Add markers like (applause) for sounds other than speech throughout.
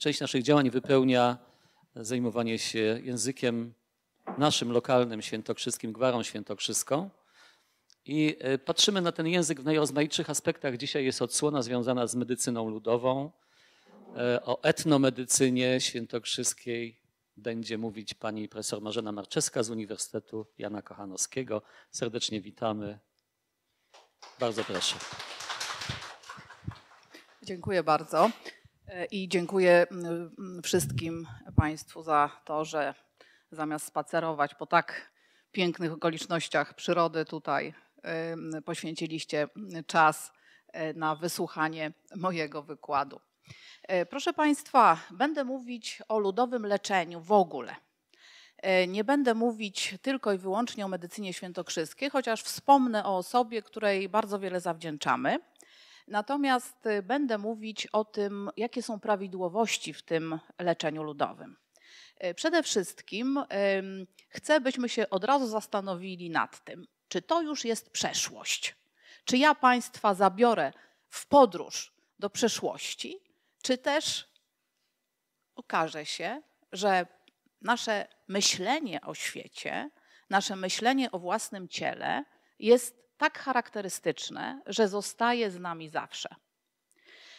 część naszych działań wypełnia zajmowanie się językiem naszym lokalnym świętokrzyskim, gwarą świętokrzyską. I e, patrzymy na ten język w najrozmaitszych aspektach. Dzisiaj jest odsłona związana z medycyną ludową. E, o etnomedycynie świętokrzyskiej będzie mówić pani profesor Marzena Marczewska z Uniwersytetu Jana Kochanowskiego. Serdecznie witamy. Bardzo proszę. Dziękuję bardzo. I dziękuję mm, mm, wszystkim Państwu za to, że zamiast spacerować po tak pięknych okolicznościach przyrody tutaj poświęciliście mm, czas e, na wysłuchanie mojego wykładu. E, proszę Państwa, będę mówić o ludowym leczeniu w ogóle. E, nie będę mówić tylko i wyłącznie o medycynie świętokrzyskiej, chociaż wspomnę o osobie, której bardzo wiele zawdzięczamy – Natomiast y, będę mówić o tym, jakie są prawidłowości w tym leczeniu ludowym. Y, przede wszystkim chcę, byśmy się od razu zastanowili nad tym, czy to już jest przeszłość. Czy ja Państwa zabiorę w podróż do przeszłości, czy też okaże się, że nasze myślenie o świecie, nasze myślenie o własnym ciele jest tak charakterystyczne, że zostaje z nami zawsze.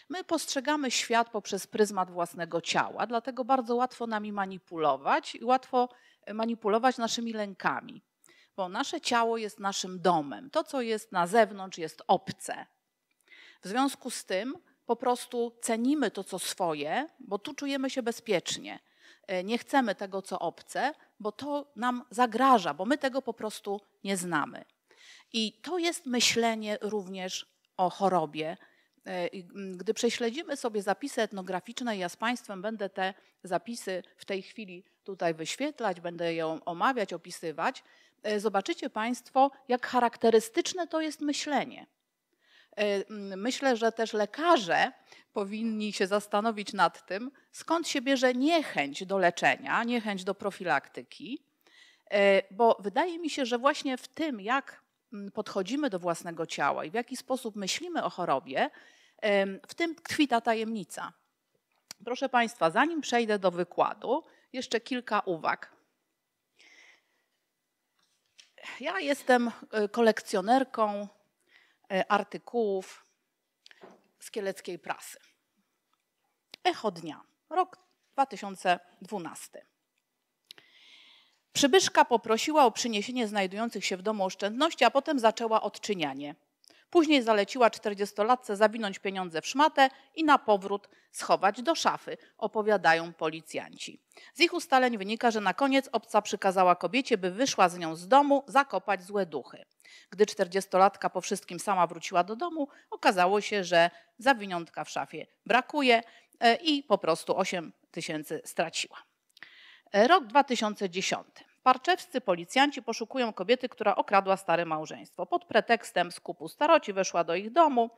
My postrzegamy świat poprzez pryzmat własnego ciała, dlatego bardzo łatwo nami manipulować i łatwo e, manipulować naszymi lękami, bo nasze ciało jest naszym domem. To, co jest na zewnątrz, jest obce. W związku z tym po prostu cenimy to, co swoje, bo tu czujemy się bezpiecznie. E, nie chcemy tego, co obce, bo to nam zagraża, bo my tego po prostu nie znamy. I to jest myślenie również o chorobie. E, gdy prześledzimy sobie zapisy etnograficzne, ja z Państwem będę te zapisy w tej chwili tutaj wyświetlać, będę ją omawiać, opisywać, e, zobaczycie Państwo, jak charakterystyczne to jest myślenie. E, myślę, że też lekarze powinni się zastanowić nad tym, skąd się bierze niechęć do leczenia, niechęć do profilaktyki, bo wydaje mi się, że właśnie w tym, jak Mm, podchodzimy do własnego ciała i w jaki sposób myślimy o chorobie, w tym tkwi ta tajemnica. Proszę Państwa, zanim przejdę do wykładu, jeszcze kilka uwag. Ja jestem e, kolekcjonerką e, artykułów z kieleckiej prasy. Echo dnia, rok 2012. Przybyszka poprosiła o przyniesienie znajdujących się w domu oszczędności, a potem zaczęła odczynianie. Później zaleciła czterdziestolatce zawinąć pieniądze w szmatę i na powrót schować do szafy, opowiadają policjanci. Z ich ustaleń wynika, że na koniec obca przykazała kobiecie, by wyszła z nią z domu zakopać złe duchy. Gdy czterdziestolatka po wszystkim sama wróciła do domu, okazało się, że zawiniątka w szafie brakuje e, i po prostu 8 tysięcy straciła. Rok 2010. Parczewscy policjanci poszukują kobiety, która okradła stare małżeństwo. Pod pretekstem skupu staroci weszła do ich domu.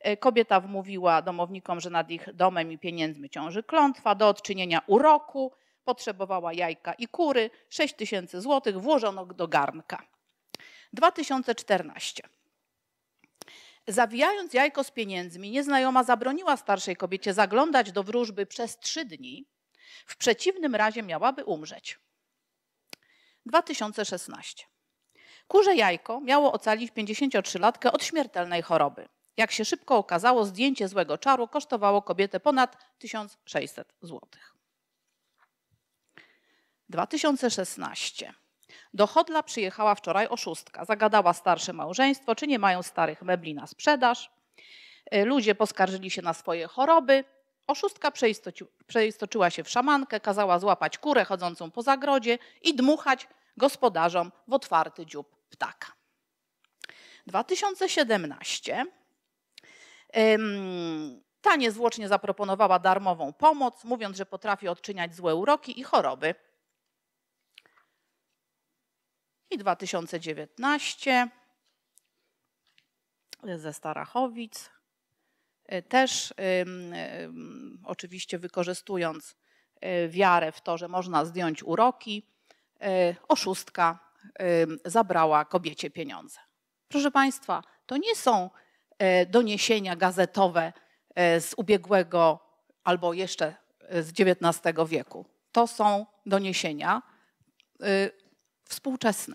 E, kobieta wmówiła domownikom, że nad ich domem i pieniędzmi ciąży klątwa, do odczynienia uroku potrzebowała jajka i kury, 6 tysięcy złotych włożono do garnka. 2014. Zawijając jajko z pieniędzmi, nieznajoma zabroniła starszej kobiecie zaglądać do wróżby przez trzy dni w przeciwnym razie miałaby umrzeć. 2016. Kurze jajko miało ocalić 53-latkę od śmiertelnej choroby. Jak się szybko okazało, zdjęcie złego czaru kosztowało kobietę ponad 1600 zł. 2016. Do Hodla przyjechała wczoraj oszustka. Zagadała starsze małżeństwo, czy nie mają starych mebli na sprzedaż. Y, ludzie poskarżyli się na swoje choroby. Oszustka przeistoci, przeistoczyła się w szamankę, kazała złapać kurę chodzącą po zagrodzie i dmuchać gospodarzom w otwarty dziób ptaka. 2017 ym, ta niezwłocznie zaproponowała darmową pomoc, mówiąc, że potrafi odczyniać złe uroki i choroby. I 2019 ze Starachowic E, też oczywiście wykorzystując e, wiarę w to, że można zdjąć uroki, e, oszustka zabrała kobiecie pieniądze. Proszę Państwa, to nie są doniesienia gazetowe z ubiegłego albo jeszcze z XIX wieku. To są doniesienia współczesne.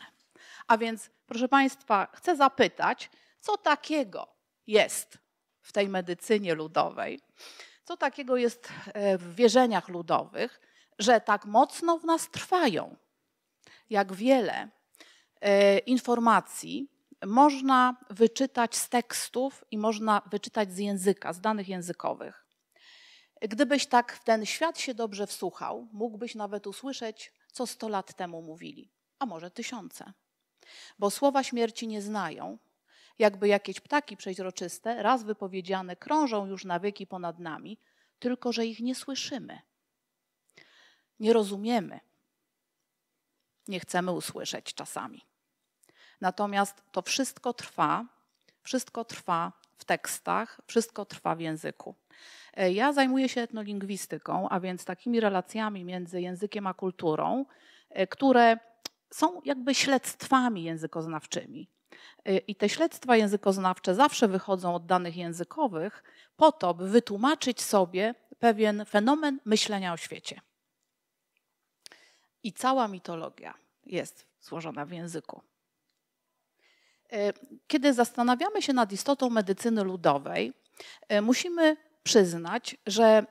A więc, proszę Państwa, chcę zapytać, co takiego jest w tej medycynie ludowej, co takiego jest e, w wierzeniach ludowych, że tak mocno w nas trwają, jak wiele e, informacji można wyczytać z tekstów i można wyczytać z języka, z danych językowych. Gdybyś tak w ten świat się dobrze wsłuchał, mógłbyś nawet usłyszeć, co sto lat temu mówili, a może tysiące. Bo słowa śmierci nie znają, jakby jakieś ptaki przeźroczyste, raz wypowiedziane, krążą już na wieki ponad nami, tylko że ich nie słyszymy. Nie rozumiemy. Nie chcemy usłyszeć czasami. Natomiast to wszystko trwa, wszystko trwa w tekstach, wszystko trwa w języku. E, ja zajmuję się etnolingwistyką, a więc takimi relacjami między językiem a kulturą, e, które są jakby śledztwami językoznawczymi. Y, I te śledztwa językoznawcze zawsze wychodzą od danych językowych po to, by wytłumaczyć sobie pewien fenomen myślenia o świecie. I cała mitologia jest złożona w języku. Y, kiedy zastanawiamy się nad istotą medycyny ludowej, y, musimy przyznać, że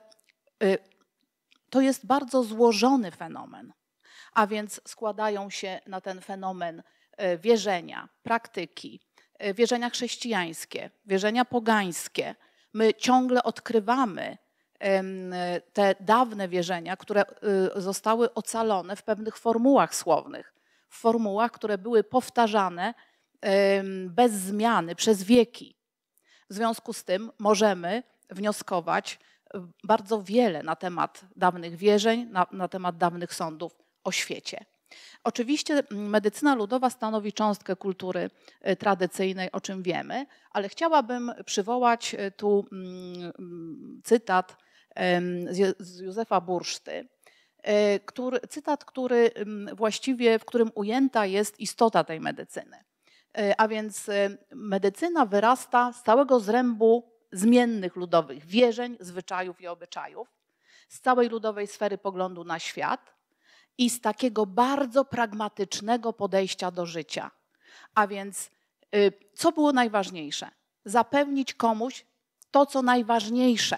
to jest bardzo złożony fenomen. A więc składają się na ten fenomen E, wierzenia, praktyki, e, wierzenia chrześcijańskie, wierzenia pogańskie. My ciągle odkrywamy e, te dawne wierzenia, które zostały ocalone w pewnych formułach słownych, w formułach, które były powtarzane bez zmiany przez wieki. W związku z tym możemy wnioskować bardzo wiele na temat dawnych wierzeń, na, na temat dawnych sądów o świecie. Oczywiście mm, medycyna ludowa stanowi cząstkę kultury y, tradycyjnej, o czym wiemy, ale chciałabym przywołać y, tu mm, mm, cytat z Józefa Burszty. Y, który, cytat, który właściwie, w którym ujęta jest istota tej medycyny. A więc medycyna wyrasta z całego zrębu zmiennych ludowych wierzeń, zwyczajów i obyczajów, z całej ludowej sfery poglądu na świat, i z takiego bardzo pragmatycznego podejścia do życia. A więc, y, co było najważniejsze? Zapewnić komuś to, co najważniejsze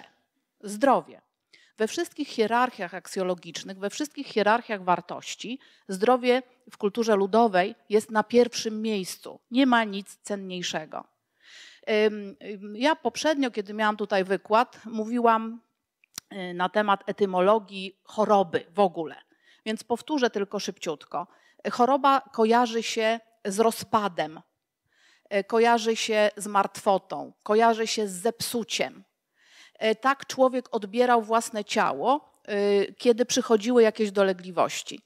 zdrowie. We wszystkich hierarchiach aksjologicznych, we wszystkich hierarchiach wartości, zdrowie w kulturze ludowej jest na pierwszym miejscu. Nie ma nic cenniejszego. Ja poprzednio, kiedy miałam tutaj wykład, mówiłam y, na temat etymologii choroby w ogóle. Więc powtórzę tylko szybciutko. Choroba kojarzy się z rozpadem, e, kojarzy się z martwotą, kojarzy się z zepsuciem. E, tak człowiek odbierał własne ciało, e, kiedy przychodziły jakieś dolegliwości.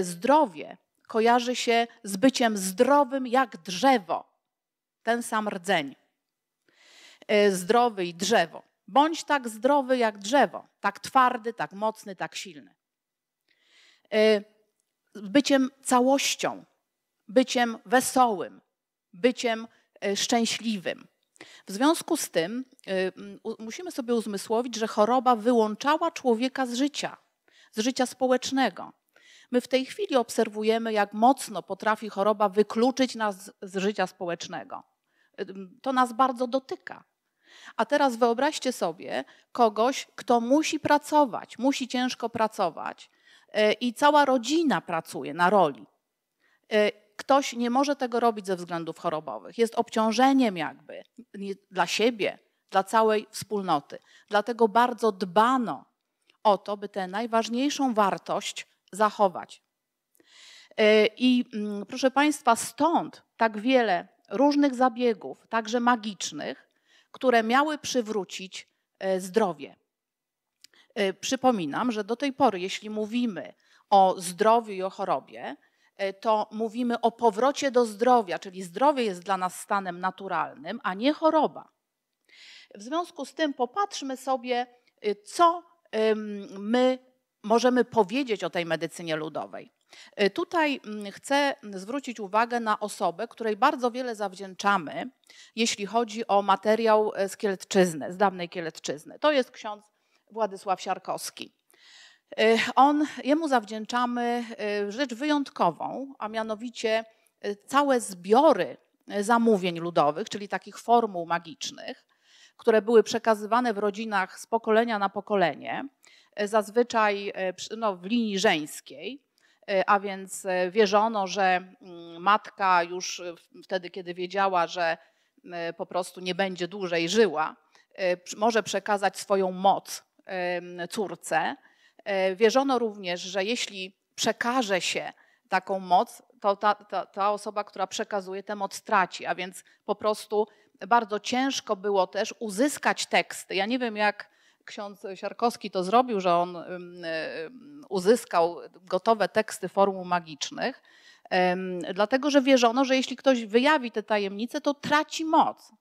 Zdrowie kojarzy się z byciem zdrowym jak drzewo, ten sam rdzeń. Zdrowy i drzewo. Bądź tak zdrowy jak drzewo, tak twardy, tak mocny, tak silny. Y, byciem całością, byciem wesołym, byciem y, szczęśliwym. W związku z tym y, musimy sobie uzmysłowić, że choroba wyłączała człowieka z życia, z życia społecznego. My w tej chwili obserwujemy, jak mocno potrafi choroba wykluczyć nas z życia społecznego. To nas bardzo dotyka. A teraz wyobraźcie sobie kogoś, kto musi pracować, musi ciężko pracować, E, i cała rodzina pracuje na roli. E, ktoś nie może tego robić ze względów chorobowych. Jest obciążeniem jakby dla siebie, dla całej wspólnoty. Dlatego bardzo dbano o to, by tę najważniejszą wartość zachować. E, I mm, proszę Państwa, stąd tak wiele różnych zabiegów, także magicznych, które miały przywrócić zdrowie. Y, przypominam, że do tej pory, jeśli mówimy o zdrowiu i o chorobie, y, to mówimy o powrocie do zdrowia, czyli zdrowie jest dla nas stanem naturalnym, a nie choroba. W związku z tym popatrzmy sobie, y, co my możemy powiedzieć o tej medycynie ludowej. Tutaj mm, chcę zwrócić uwagę na osobę, której bardzo wiele zawdzięczamy, jeśli chodzi o materiał z Kieletczyzny, z dawnej Kieletczyzny. To jest ksiądz Władysław Siarkowski. E, on, jemu zawdzięczamy e, rzecz wyjątkową, a mianowicie e, całe zbiory zamówień ludowych, czyli takich formuł magicznych, które były przekazywane w rodzinach z pokolenia na pokolenie, zazwyczaj no, w linii żeńskiej. A więc wierzono, że mm, matka już wtedy, kiedy wiedziała, że po prostu nie będzie dłużej żyła, może przekazać swoją moc córce. E, wierzono również, że jeśli przekaże się taką moc, to ta, ta, ta osoba, która przekazuje tę moc traci, a więc po prostu bardzo ciężko było też uzyskać teksty. Ja nie wiem, jak ksiądz Siarkowski to zrobił, że on uzyskał gotowe teksty formuł magicznych, dlatego że wierzono, że jeśli ktoś wyjawi te tajemnice, to traci moc.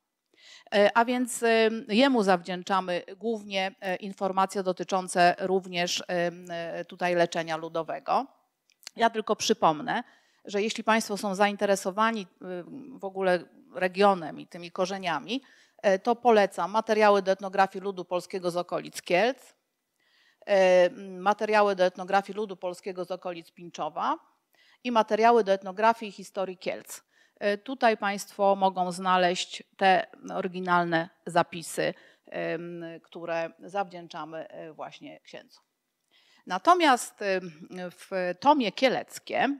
E, a więc jemu zawdzięczamy głównie e, informacje dotyczące również e, tutaj leczenia ludowego. Ja tylko przypomnę, że jeśli Państwo są zainteresowani w ogóle regionem i tymi korzeniami, to polecam materiały do etnografii ludu polskiego z okolic Kielc, materiały do etnografii ludu polskiego z okolic Pińczowa i materiały do etnografii i historii Kielc. E, tutaj Państwo mogą znaleźć te oryginalne zapisy, które zawdzięczamy e, właśnie księdzu. Natomiast w tomie Kieleckie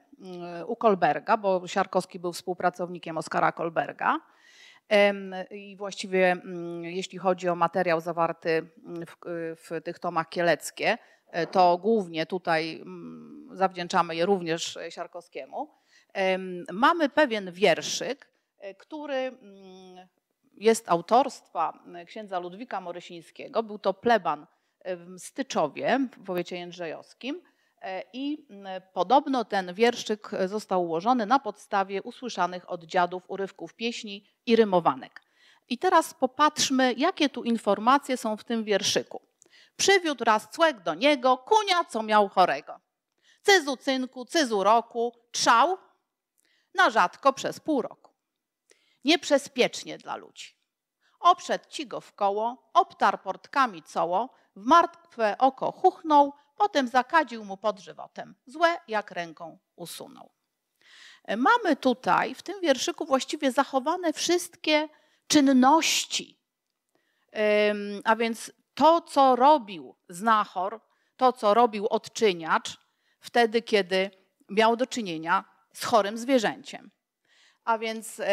u Kolberga, bo Siarkowski był współpracownikiem Oskara Kolberga, i właściwie jeśli chodzi o materiał zawarty w, w, tych tomach Kieleckie, e, to głównie tutaj zawdzięczamy je również Siarkowskiemu mamy pewien wierszyk, e, który mm, jest autorstwa e, księdza Ludwika Morysińskiego. Był to pleban e, w Styczowie, w powiecie jędrzejowskim. I mm, podobno ten wierszyk został ułożony na podstawie usłyszanych od dziadów urywków pieśni i rymowanek. I teraz popatrzmy, jakie tu informacje są w tym wierszyku. Przywiódł raz cłek do niego kunia, co miał chorego. Cyzu cynku, cyzu roku, trzał, na rzadko przez pół roku. Niebezpiecznie dla ludzi. Oprzedł ci go w koło, obtarł portkami coło, w martwe oko chuchnął, potem zakadził mu pod żywotem. Złe jak ręką usunął. Mamy tutaj w tym wierszyku właściwie zachowane wszystkie czynności. A więc to, co robił znachor, to, co robił odczyniacz wtedy, kiedy miał do czynienia z chorym zwierzęciem. A więc e,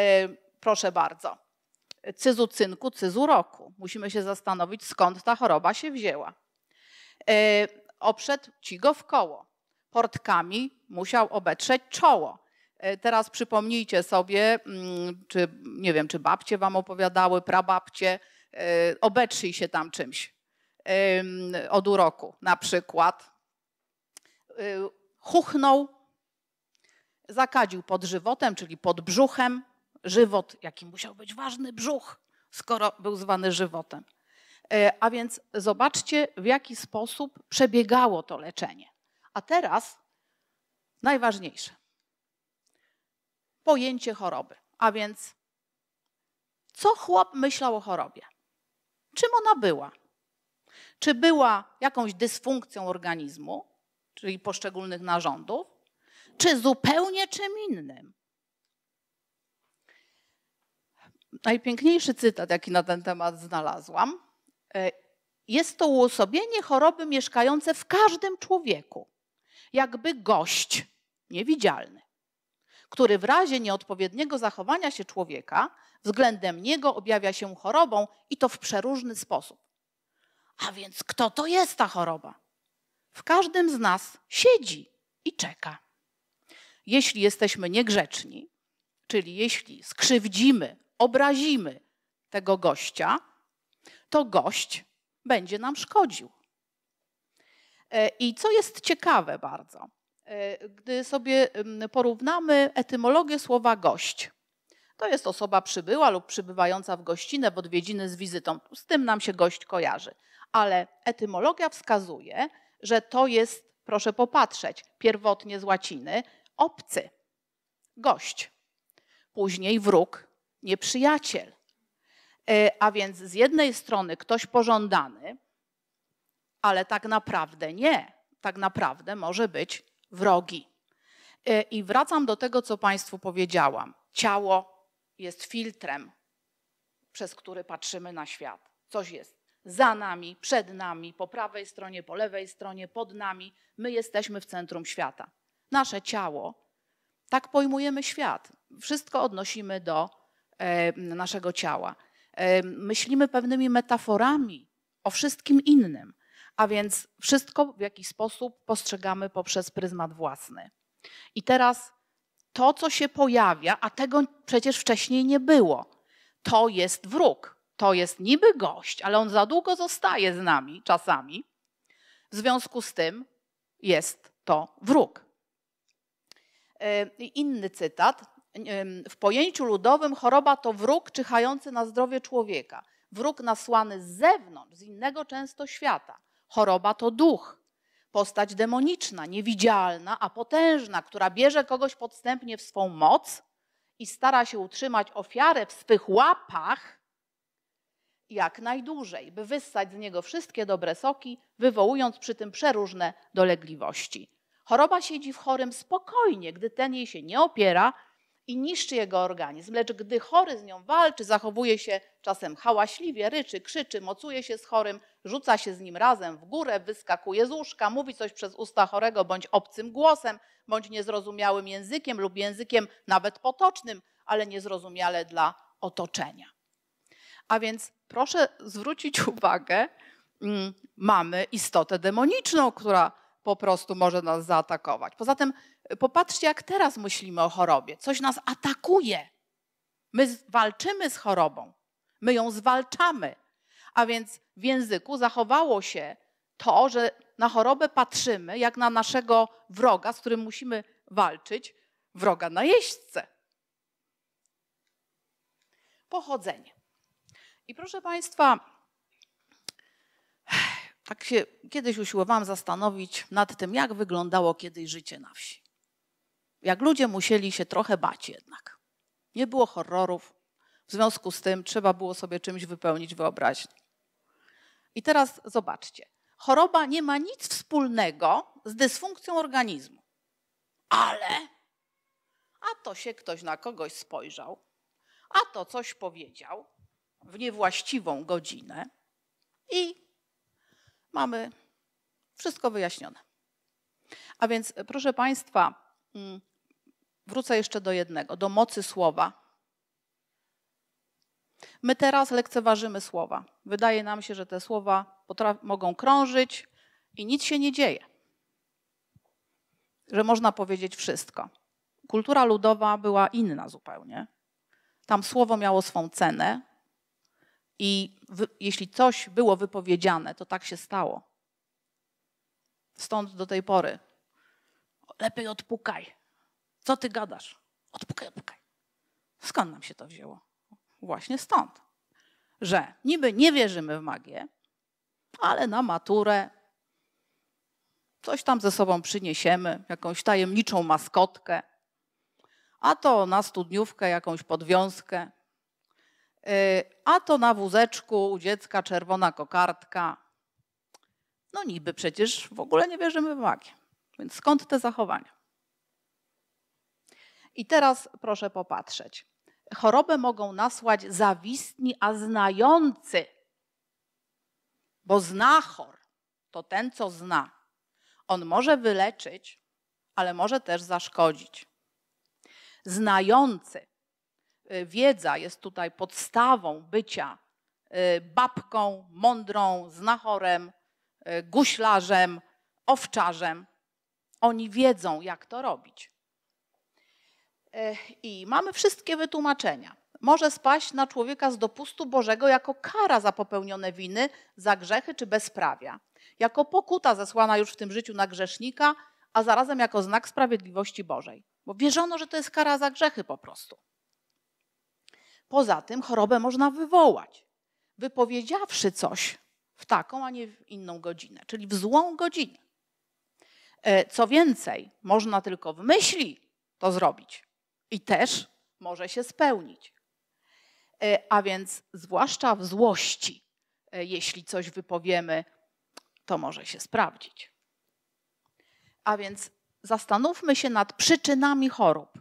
proszę bardzo, cyzu cynku, cyzu roku. Musimy się zastanowić, skąd ta choroba się wzięła. Yy, obszedł ci go w koło. Portkami musiał obetrzeć czoło. E, teraz przypomnijcie sobie, mm, czy nie wiem, czy babcie wam opowiadały, prababcie, obetrzyj się tam czymś od uroku na przykład. Chuchnął zakadził pod żywotem, czyli pod brzuchem. Żywot, jaki musiał być ważny brzuch, skoro był zwany żywotem. E, a więc zobaczcie, w jaki sposób przebiegało to leczenie. A teraz najważniejsze. Pojęcie choroby. A więc, co chłop myślał o chorobie? Czym ona była? Czy była jakąś dysfunkcją organizmu, czyli poszczególnych narządów, czy zupełnie czym innym. Najpiękniejszy cytat, jaki na ten temat znalazłam, e, jest to uosobienie choroby mieszkające w każdym człowieku, jakby gość niewidzialny, który w razie nieodpowiedniego zachowania się człowieka względem niego objawia się chorobą i to w przeróżny sposób. A więc kto to jest ta choroba? W każdym z nas siedzi i czeka. Jeśli jesteśmy niegrzeczni, czyli jeśli skrzywdzimy, obrazimy tego gościa, to gość będzie nam szkodził. E, I co jest ciekawe bardzo, e, gdy sobie porównamy etymologię słowa gość, to jest osoba przybyła lub przybywająca w gościnę w odwiedziny z wizytą. Z tym nam się gość kojarzy. Ale etymologia wskazuje, że to jest, proszę popatrzeć, pierwotnie z łaciny, obcy, gość, później wróg, nieprzyjaciel. Y, a więc z jednej strony ktoś pożądany, ale tak naprawdę nie. Tak naprawdę może być wrogi. Y, I wracam do tego, co Państwu powiedziałam. Ciało jest filtrem, przez który patrzymy na świat. Coś jest za nami, przed nami, po prawej stronie, po lewej stronie, pod nami. My jesteśmy w centrum świata nasze ciało. Tak pojmujemy świat. Wszystko odnosimy do e, naszego ciała. E, myślimy pewnymi metaforami o wszystkim innym, a więc wszystko w jakiś sposób postrzegamy poprzez pryzmat własny. I teraz to, co się pojawia, a tego przecież wcześniej nie było, to jest wróg. To jest niby gość, ale on za długo zostaje z nami czasami. W związku z tym jest to wróg. Y, inny cytat. W pojęciu ludowym choroba to wróg czyhający na zdrowie człowieka. Wróg nasłany z zewnątrz, z innego często świata. Choroba to duch, postać demoniczna, niewidzialna, a potężna, która bierze kogoś podstępnie w swą moc i stara się utrzymać ofiarę w swych łapach jak najdłużej, by wyssać z niego wszystkie dobre soki, wywołując przy tym przeróżne dolegliwości. Choroba siedzi w chorym spokojnie, gdy ten jej się nie opiera i niszczy jego organizm, lecz gdy chory z nią walczy, zachowuje się czasem hałaśliwie, ryczy, krzyczy, mocuje się z chorym, rzuca się z nim razem w górę, wyskakuje z łóżka, mówi coś przez usta chorego bądź obcym głosem, bądź niezrozumiałym językiem lub językiem nawet potocznym, ale niezrozumiale dla otoczenia. A więc proszę zwrócić (laughs) uwagę, mm, mamy istotę demoniczną, która po prostu może nas zaatakować. Poza tym y, popatrzcie, jak teraz myślimy o chorobie. Coś nas atakuje. My walczymy z chorobą, my ją zwalczamy. A więc w języku zachowało się to, że na chorobę patrzymy jak na naszego wroga, z którym musimy walczyć, wroga na jeźdźce. Pochodzenie. I proszę Państwa, tak się kiedyś usiłowałam zastanowić nad tym, jak wyglądało kiedyś życie na wsi. Jak ludzie musieli się trochę bać jednak. Nie było horrorów, w związku z tym trzeba było sobie czymś wypełnić wyobraźnię. I teraz zobaczcie. Choroba nie ma nic wspólnego z dysfunkcją organizmu. Ale, a to się ktoś na kogoś spojrzał, a to coś powiedział w niewłaściwą godzinę i mamy wszystko wyjaśnione. A więc, e, proszę Państwa, mm, wrócę jeszcze do jednego, do mocy słowa. My teraz lekceważymy słowa. Wydaje nam się, że te słowa mogą krążyć i nic się nie dzieje. Że można powiedzieć wszystko. Kultura ludowa była inna zupełnie. Tam słowo miało swą cenę, i jeśli coś było wypowiedziane, to tak się stało. Stąd do tej pory. Lepiej odpukaj. Co ty gadasz? Odpukaj, odpukaj. Skąd nam się to wzięło? Właśnie stąd. Że niby nie wierzymy w magię, ale na maturę coś tam ze sobą przyniesiemy, jakąś tajemniczą maskotkę, a to na studniówkę jakąś podwiązkę, Y, a to na wózeczku u dziecka czerwona kokardka. No niby przecież w ogóle nie wierzymy w magię. Więc skąd te zachowania? I teraz proszę popatrzeć. Chorobę mogą nasłać zawistni, a znający. Bo znachor to ten, co zna. On może wyleczyć, ale może też zaszkodzić. Znający Y, wiedza jest tutaj podstawą bycia y, babką, mądrą, znachorem, y, guślarzem, owczarzem. Oni wiedzą, jak to robić. I mamy wszystkie wytłumaczenia. Może spaść na człowieka z dopustu Bożego jako kara za popełnione winy, za grzechy czy bezprawia, jako pokuta zesłana już w tym życiu na grzesznika, a zarazem jako znak sprawiedliwości Bożej. Bo wierzono, że to jest kara za grzechy po prostu. Poza tym chorobę można wywołać, wypowiedziawszy coś w taką, a nie w inną godzinę, czyli w złą godzinę. E, co więcej, można tylko w myśli to zrobić i też może się spełnić. E, a więc, zwłaszcza w złości, e, jeśli coś wypowiemy, to może się sprawdzić. A więc zastanówmy się nad przyczynami chorób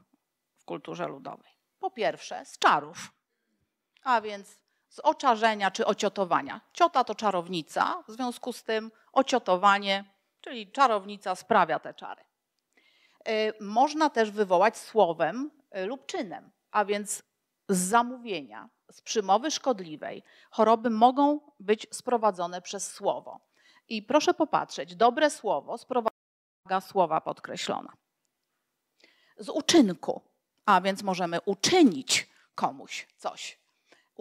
w kulturze ludowej. Po pierwsze, z czarów a więc z oczarzenia czy ociotowania. Ciota to czarownica, w związku z tym ociotowanie, czyli czarownica sprawia te czary. Y, można też wywołać słowem y, lub czynem, a więc z zamówienia, z przymowy szkodliwej, choroby mogą być sprowadzone przez słowo. I proszę popatrzeć, dobre słowo sprowadza słowa podkreślona. Z uczynku, a więc możemy uczynić komuś coś.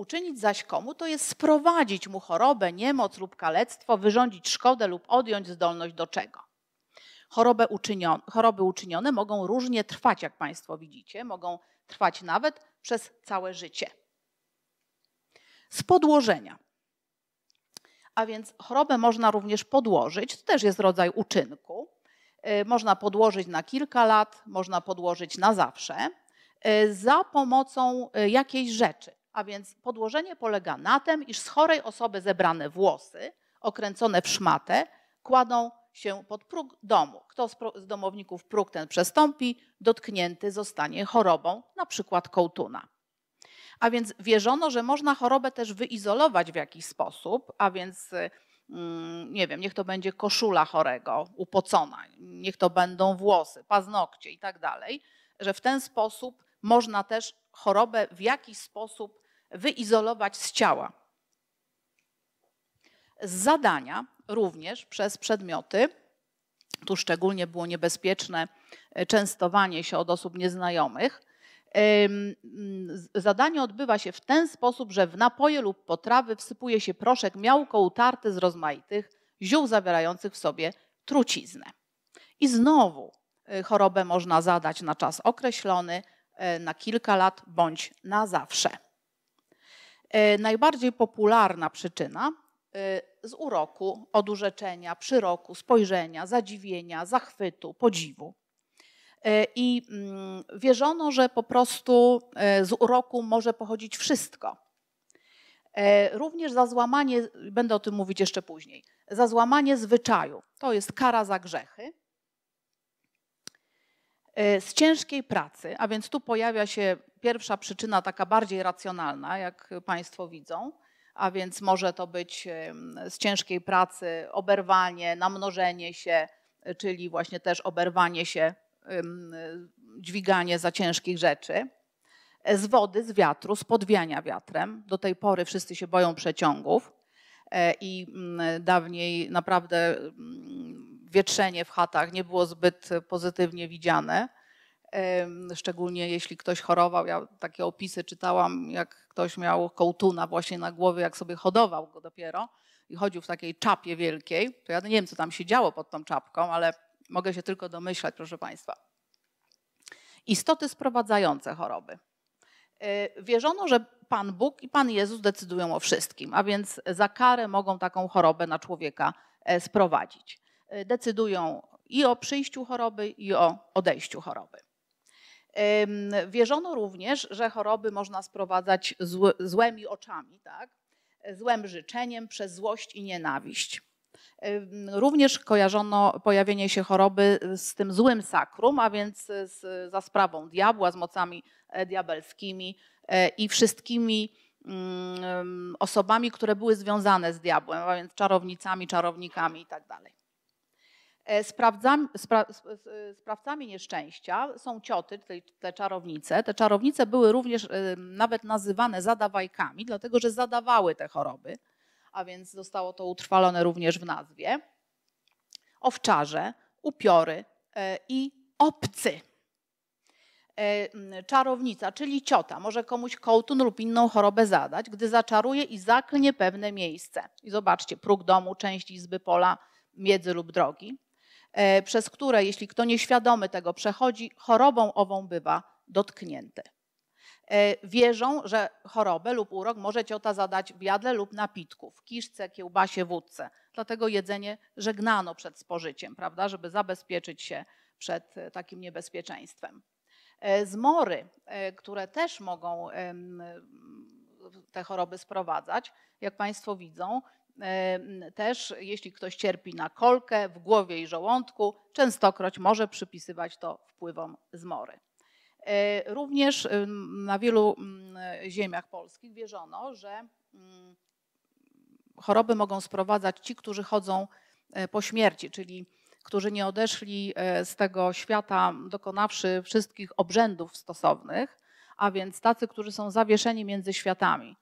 Uczynić zaś komu to jest sprowadzić mu chorobę, niemoc lub kalectwo, wyrządzić szkodę lub odjąć zdolność do czego. Uczynione, choroby uczynione mogą różnie trwać, jak Państwo widzicie, mogą trwać nawet przez całe życie. Z podłożenia. A więc chorobę można również podłożyć, to też jest rodzaj uczynku. Y, można podłożyć na kilka lat, można podłożyć na zawsze y, za pomocą y, jakiejś rzeczy. A więc podłożenie polega na tym, iż z chorej osoby zebrane włosy, okręcone w szmatę, kładą się pod próg domu. Kto z domowników próg ten przestąpi, dotknięty zostanie chorobą, na przykład kołtuna. A więc wierzono, że można chorobę też wyizolować w jakiś sposób, a więc mm, nie wiem, niech to będzie koszula chorego, upocona, niech to będą włosy, paznokcie i tak dalej, że w ten sposób można też chorobę w jakiś sposób wyizolować z ciała. Z zadania również przez przedmioty, tu szczególnie było niebezpieczne e, częstowanie się od osób nieznajomych, Zadanie odbywa się w ten sposób, że w napoje lub potrawy wsypuje się proszek miałko utarty z rozmaitych ziół zawierających w sobie truciznę. I znowu e, chorobę można zadać na czas określony, E, na kilka lat bądź na zawsze. E, najbardziej popularna przyczyna e, z uroku, odurzeczenia, przyroku, spojrzenia, zadziwienia, zachwytu, podziwu. I mm, wierzono, że po prostu z uroku może pochodzić wszystko. Również za złamanie, będę o tym mówić jeszcze później, za złamanie zwyczaju, to jest kara za grzechy, E, z ciężkiej pracy, a więc tu pojawia się pierwsza przyczyna, taka bardziej racjonalna, jak Państwo widzą, a więc może to być z ciężkiej pracy oberwanie, namnożenie się, e, czyli właśnie też oberwanie się, dźwiganie za ciężkich rzeczy. E, z wody, z wiatru, z podwiania wiatrem. Do tej pory wszyscy się boją przeciągów i mm, dawniej naprawdę mm, wietrzenie w chatach nie było zbyt pozytywnie widziane. Szczególnie jeśli ktoś chorował. Ja takie opisy czytałam, jak ktoś miał kołtuna właśnie na głowie, jak sobie hodował go dopiero i chodził w takiej czapie wielkiej. To ja nie wiem, co tam się działo pod tą czapką, ale mogę się tylko domyślać, proszę Państwa. Istoty sprowadzające choroby. E, wierzono, że Pan Bóg i Pan Jezus decydują o wszystkim, a więc za karę mogą taką chorobę na człowieka e, sprowadzić. Y, decydują i o przyjściu choroby, i o odejściu choroby. Wierzono również, że choroby można sprowadzać złymi oczami, tak? złym życzeniem, przez złość i nienawiść. Również kojarzono pojawienie się choroby z tym złym sakrum, a więc z, za sprawą diabła, z mocami e, diabelskimi e, i wszystkimi mm, osobami, które były związane z diabłem, a więc czarownicami, czarownikami itd. Tak E, sprawdzam, spra, sprawcami nieszczęścia są cioty, te, te, czarownice. Te czarownice były również e, nawet nazywane zadawajkami, dlatego że zadawały te choroby, a więc zostało to utrwalone również w nazwie. Owczarze, upiory e, i obcy. Czarownica, czyli ciota, może komuś kołtun lub inną chorobę zadać, gdy zaczaruje i zaklnie pewne miejsce. I zobaczcie, próg domu, część izby, pola, miedzy lub drogi. E, przez które, jeśli kto nieświadomy tego przechodzi, chorobą ową bywa dotknięty. E, wierzą, że chorobę lub urok może ciota zadać w jadle lub napitku, w kiszce, kiełbasie, wódce. Dlatego jedzenie żegnano przed spożyciem, prawda, żeby zabezpieczyć się przed e, takim niebezpieczeństwem. Zmory, które też mogą te choroby sprowadzać, jak Państwo widzą, też, jeśli ktoś cierpi na kolkę w głowie i żołądku, częstokroć może przypisywać to wpływom zmory. E, również na wielu mm, ziemiach polskich wierzono, że mm, choroby mogą sprowadzać ci, którzy chodzą e, po śmierci, czyli którzy nie odeszli e, z tego świata, dokonawszy wszystkich obrzędów stosownych, a więc tacy, którzy są zawieszeni między światami.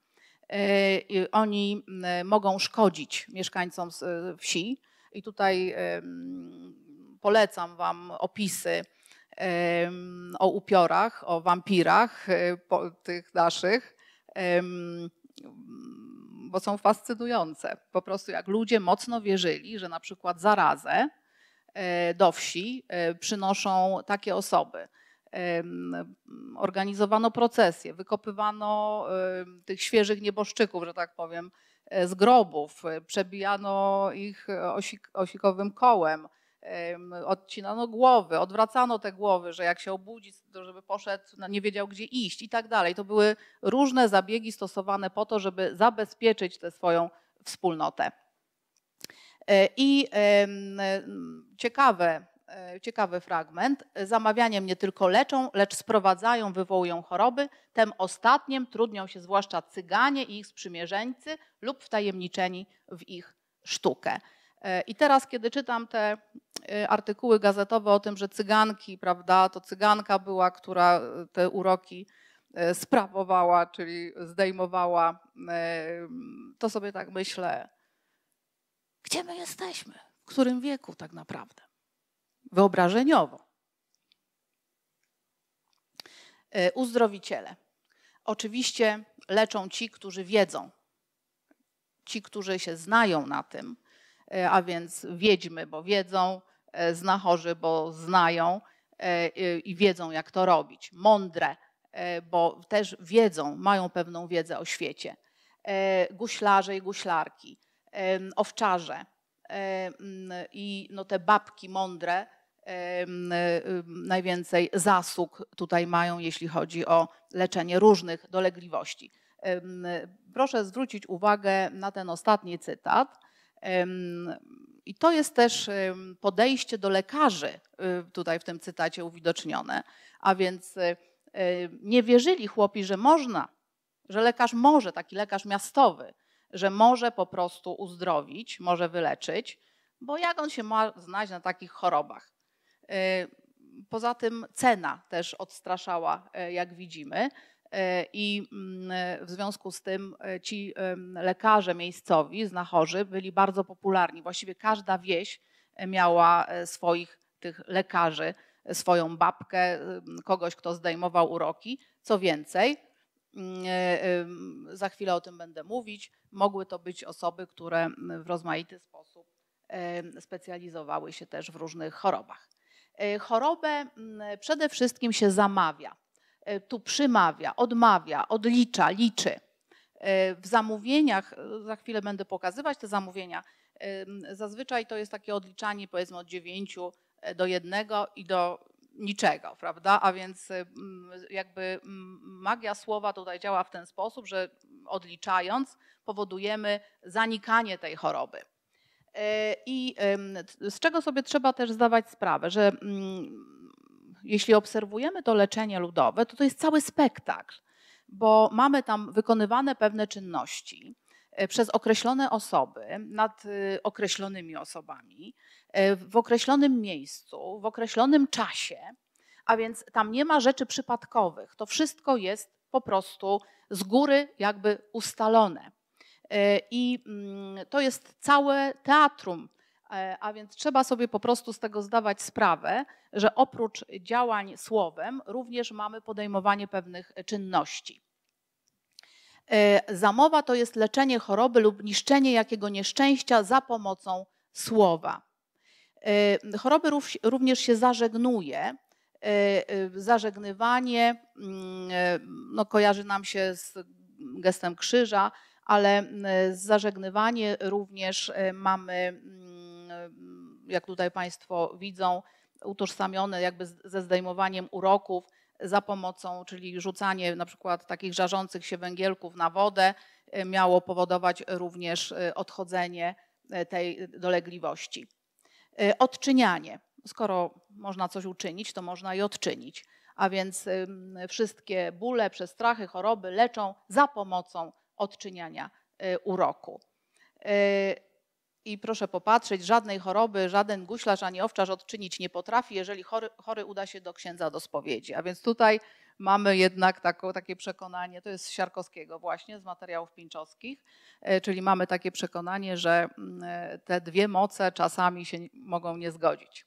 Y, oni y, mogą szkodzić mieszkańcom y, wsi. I tutaj polecam Wam opisy o upiorach, o wampirach tych naszych, bo są fascynujące. Po prostu jak ludzie mocno wierzyli, że na przykład zarazę do wsi przynoszą takie osoby organizowano procesje, wykopywano tych świeżych nieboszczyków, że tak powiem, e, z grobów, e, przebijano ich e, osik osikowym kołem, odcinano głowy, odwracano te głowy, że jak się obudzi, to żeby poszedł, no nie wiedział gdzie iść i tak dalej. To były różne zabiegi stosowane po to, żeby zabezpieczyć tę swoją wspólnotę. I ciekawe E, ciekawy fragment. Zamawianiem nie tylko leczą, lecz sprowadzają, wywołują choroby. Tem ostatnim trudnią się zwłaszcza cyganie i ich sprzymierzeńcy lub wtajemniczeni w ich sztukę. E, I teraz, kiedy czytam te e, artykuły gazetowe o tym, że cyganki, prawda, to cyganka była, która te uroki sprawowała, czyli zdejmowała, to sobie tak myślę, gdzie my jesteśmy, w którym wieku tak naprawdę wyobrażeniowo. E, uzdrowiciele. Oczywiście leczą ci, którzy wiedzą, ci, którzy się znają na tym, e, a więc wiedźmy, bo wiedzą, e, znachorzy, bo znają i wiedzą, jak to robić. Mądre, bo też wiedzą, mają pewną wiedzę o świecie. Guślarze i guślarki, owczarze i no te babki mądre, najwięcej zasług tutaj mają, jeśli chodzi o leczenie różnych dolegliwości. Proszę zwrócić uwagę na ten ostatni cytat. I to jest też podejście do lekarzy y, tutaj w tym cytacie uwidocznione. A więc y, y, nie wierzyli chłopi, że można, że lekarz może, taki lekarz miastowy, że może po prostu uzdrowić, może wyleczyć, bo jak on się ma znać na takich chorobach? Y, poza tym cena też odstraszała, y, jak widzimy. Y, I mm, w związku z tym ci lekarze miejscowi, znachorzy, byli bardzo popularni. Właściwie każda wieś miała swoich tych lekarzy, swoją babkę, kogoś, kto zdejmował uroki. Co więcej, za chwilę o tym będę mówić, mogły to być osoby, które w rozmaity sposób specjalizowały się też w różnych chorobach. E, chorobę przede wszystkim się zamawia. E, tu przymawia, odmawia, odlicza, liczy. E, w zamówieniach, za chwilę będę pokazywać te zamówienia, zazwyczaj to jest takie odliczanie powiedzmy od 9 do 1 i do niczego, prawda? A więc jakby magia słowa tutaj działa w ten sposób, że odliczając powodujemy zanikanie tej choroby. E, I z czego sobie trzeba też zdawać sprawę, że mm, jeśli obserwujemy to leczenie ludowe, to to jest cały spektakl, bo mamy tam wykonywane pewne czynności e, przez określone osoby nad e, określonymi osobami w określonym miejscu, w określonym czasie, a więc tam nie ma rzeczy przypadkowych. To wszystko jest po prostu z góry jakby ustalone. E, I mm, to jest całe teatrum e, a więc trzeba sobie po prostu z tego zdawać sprawę, że oprócz działań słowem również mamy podejmowanie pewnych czynności. E, zamowa to jest leczenie choroby lub niszczenie jakiego nieszczęścia za pomocą słowa. Choroby również się zażegnuje. Zażegnywanie mm, no, kojarzy nam się z gestem krzyża, ale e, zażegnywanie również e, mamy, mm, e, jak tutaj Państwo widzą, utożsamione jakby ze zdejmowaniem uroków za pomocą, czyli rzucanie na przykład takich żarzących się węgielków na wodę miało powodować również odchodzenie tej dolegliwości. Odczynianie. Skoro można coś uczynić, to można i odczynić. A więc wszystkie bóle, przestrachy, choroby leczą za pomocą odczyniania y, uroku. Y, I proszę popatrzeć, żadnej choroby, żaden guślarz ani owczarz odczynić nie potrafi, jeżeli chory, chory uda się do księdza do spowiedzi. A więc tutaj mamy jednak tako, takie przekonanie, to jest z Siarkowskiego właśnie, z materiałów pińczowskich, y, czyli mamy takie przekonanie, że mm, te dwie moce czasami się mogą nie zgodzić.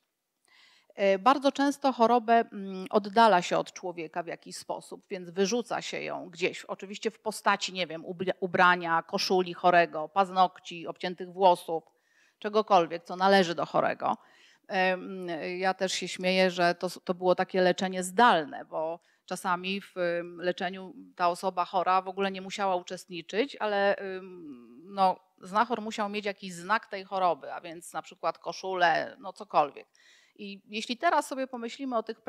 E, bardzo często chorobę mm, oddala się od człowieka w jakiś sposób, więc wyrzuca się ją gdzieś, oczywiście w postaci, nie wiem, ubrania, koszuli chorego, paznokci, obciętych włosów, czegokolwiek, co należy do chorego. E, mm, ja też się śmieję, że to, to było takie leczenie zdalne, bo czasami w mm, leczeniu ta osoba chora w ogóle nie musiała uczestniczyć, ale no, znachor musiał mieć jakiś znak tej choroby, a więc na przykład koszulę, no cokolwiek. I jeśli teraz sobie pomyślimy o tych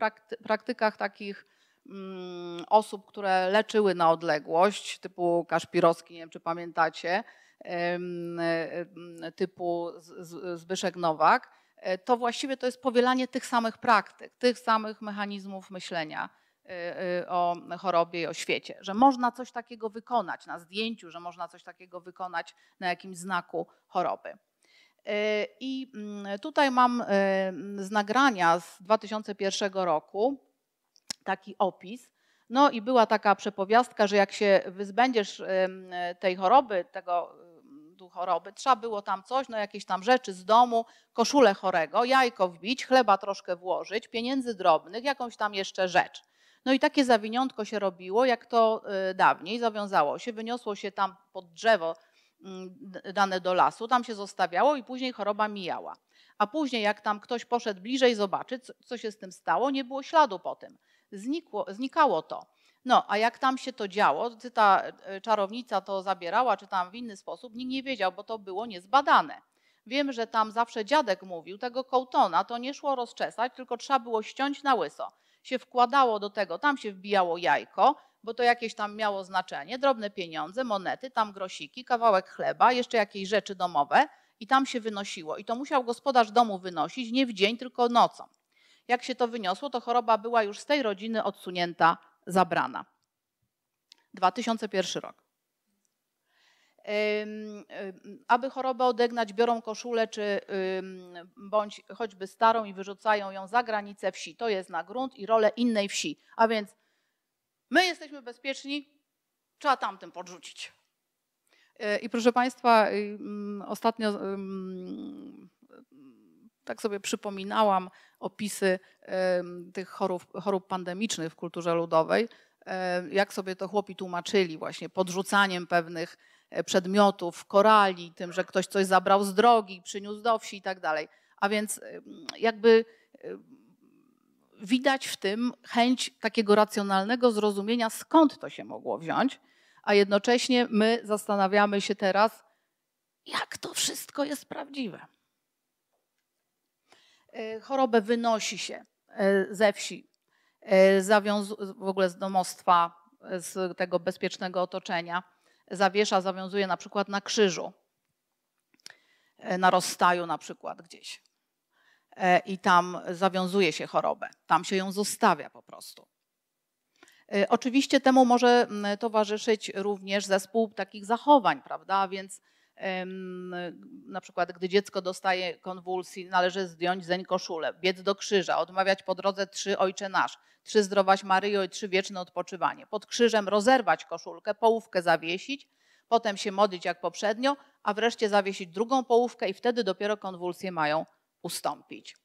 praktykach takich mm, osób, które leczyły na odległość, typu Kaszpirowski, nie wiem czy pamiętacie, typu Zbyszek Nowak, e, to właściwie to jest powielanie tych samych praktyk, tych samych mechanizmów myślenia e, e, o chorobie i o świecie, że można coś takiego wykonać na zdjęciu, że można coś takiego wykonać na jakimś znaku choroby. I mm, tutaj mam e, z nagrania z 2001 roku taki opis. No i była taka przepowiastka, że jak się wyzbędziesz e, tej choroby, tego tu choroby, trzeba było tam coś, no jakieś tam rzeczy z domu, koszulę chorego, jajko wbić, chleba troszkę włożyć, pieniędzy drobnych, jakąś tam jeszcze rzecz. No i takie zawiniątko się robiło, jak to e, dawniej zawiązało się, wyniosło się tam pod drzewo Mm, dane do lasu, tam się zostawiało i później choroba mijała. A później, jak tam ktoś poszedł bliżej, zobaczyć, co, co się z tym stało, nie było śladu po tym. Znikło, znikało to. No, a jak tam się to działo, czy ta e, czarownica to zabierała, czy tam w inny sposób, nikt nie wiedział, bo to było niezbadane. Wiem, że tam zawsze dziadek mówił, tego kołtona to nie szło rozczesać, tylko trzeba było ściąć na łyso. Się wkładało do tego, tam się wbijało jajko, bo to jakieś tam miało znaczenie, drobne pieniądze, monety, tam grosiki, kawałek chleba, jeszcze jakieś rzeczy domowe i tam się wynosiło. I to musiał gospodarz domu wynosić nie w dzień, tylko nocą. Jak się to wyniosło, to choroba była już z tej rodziny odsunięta, zabrana. 2001 rok. Aby chorobę odegnać, biorą koszulę, czy bądź choćby starą i wyrzucają ją za granicę wsi. To jest na grunt i rolę innej wsi. A więc My jesteśmy bezpieczni, trzeba tamtym podrzucić. E, I proszę Państwa, mm, ostatnio y, mm, tak sobie przypominałam opisy e, tych chorób, chorób pandemicznych w kulturze ludowej, e, jak sobie to chłopi tłumaczyli właśnie podrzucaniem pewnych przedmiotów, korali, tym, że ktoś coś zabrał z drogi, przyniósł do wsi i tak dalej. A więc y, mm, jakby y, widać w tym chęć takiego racjonalnego zrozumienia, skąd to się mogło wziąć, a jednocześnie my zastanawiamy się teraz, jak to wszystko jest prawdziwe. E, chorobę wynosi się e, ze wsi, e, w ogóle z domostwa, z tego bezpiecznego otoczenia. Zawiesza, zawiązuje na przykład na krzyżu, na rozstaju na przykład gdzieś. E, i tam zawiązuje się chorobę, tam się ją zostawia po prostu. E, oczywiście temu może mm, towarzyszyć również zespół takich zachowań, prawda? Więc na przykład gdy dziecko dostaje konwulsji, należy zdjąć zeń koszulę, biec do krzyża, odmawiać po drodze trzy Ojcze Nasz, trzy Zdrowaś Maryjo i trzy Wieczne Odpoczywanie. Pod krzyżem rozerwać koszulkę, połówkę zawiesić, potem się modlić jak poprzednio, a wreszcie zawiesić drugą połówkę i wtedy dopiero konwulsje mają ustąpić.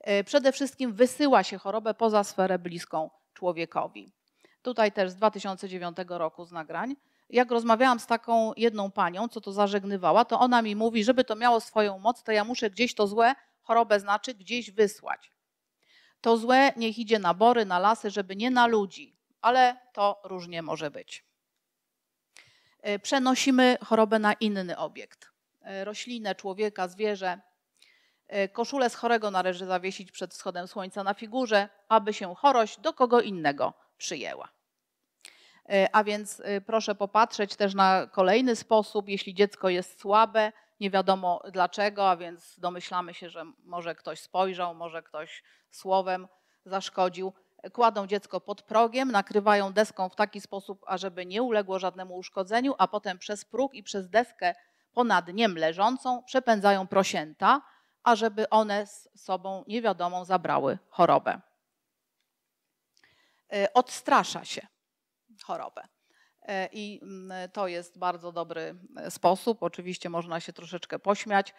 E, przede wszystkim wysyła się chorobę poza sferę bliską człowiekowi. Tutaj też z 2009 roku z nagrań. Jak rozmawiałam z taką jedną panią, co to zażegnywała, to ona mi mówi, żeby to miało swoją moc, to ja muszę gdzieś to złe, chorobę znaczy gdzieś wysłać. To złe niech idzie na bory, na lasy, żeby nie na ludzi, ale to różnie może być. E, przenosimy chorobę na inny obiekt e, roślinę, człowieka, zwierzę. E, koszulę z chorego należy zawiesić przed wschodem słońca na figurze, aby się chorość do kogo innego przyjęła. E, a więc e, proszę popatrzeć też na kolejny sposób, jeśli dziecko jest słabe, nie wiadomo dlaczego, a więc domyślamy się, że może ktoś spojrzał, może ktoś słowem zaszkodził. Kładą dziecko pod progiem, nakrywają deską w taki sposób, ażeby nie uległo żadnemu uszkodzeniu, a potem przez próg i przez deskę ponad niem leżącą przepędzają prosięta, ażeby one z sobą niewiadomą zabrały chorobę. E, odstrasza się chorobę. E, I mm, to jest bardzo dobry e, sposób. Oczywiście można się troszeczkę pośmiać.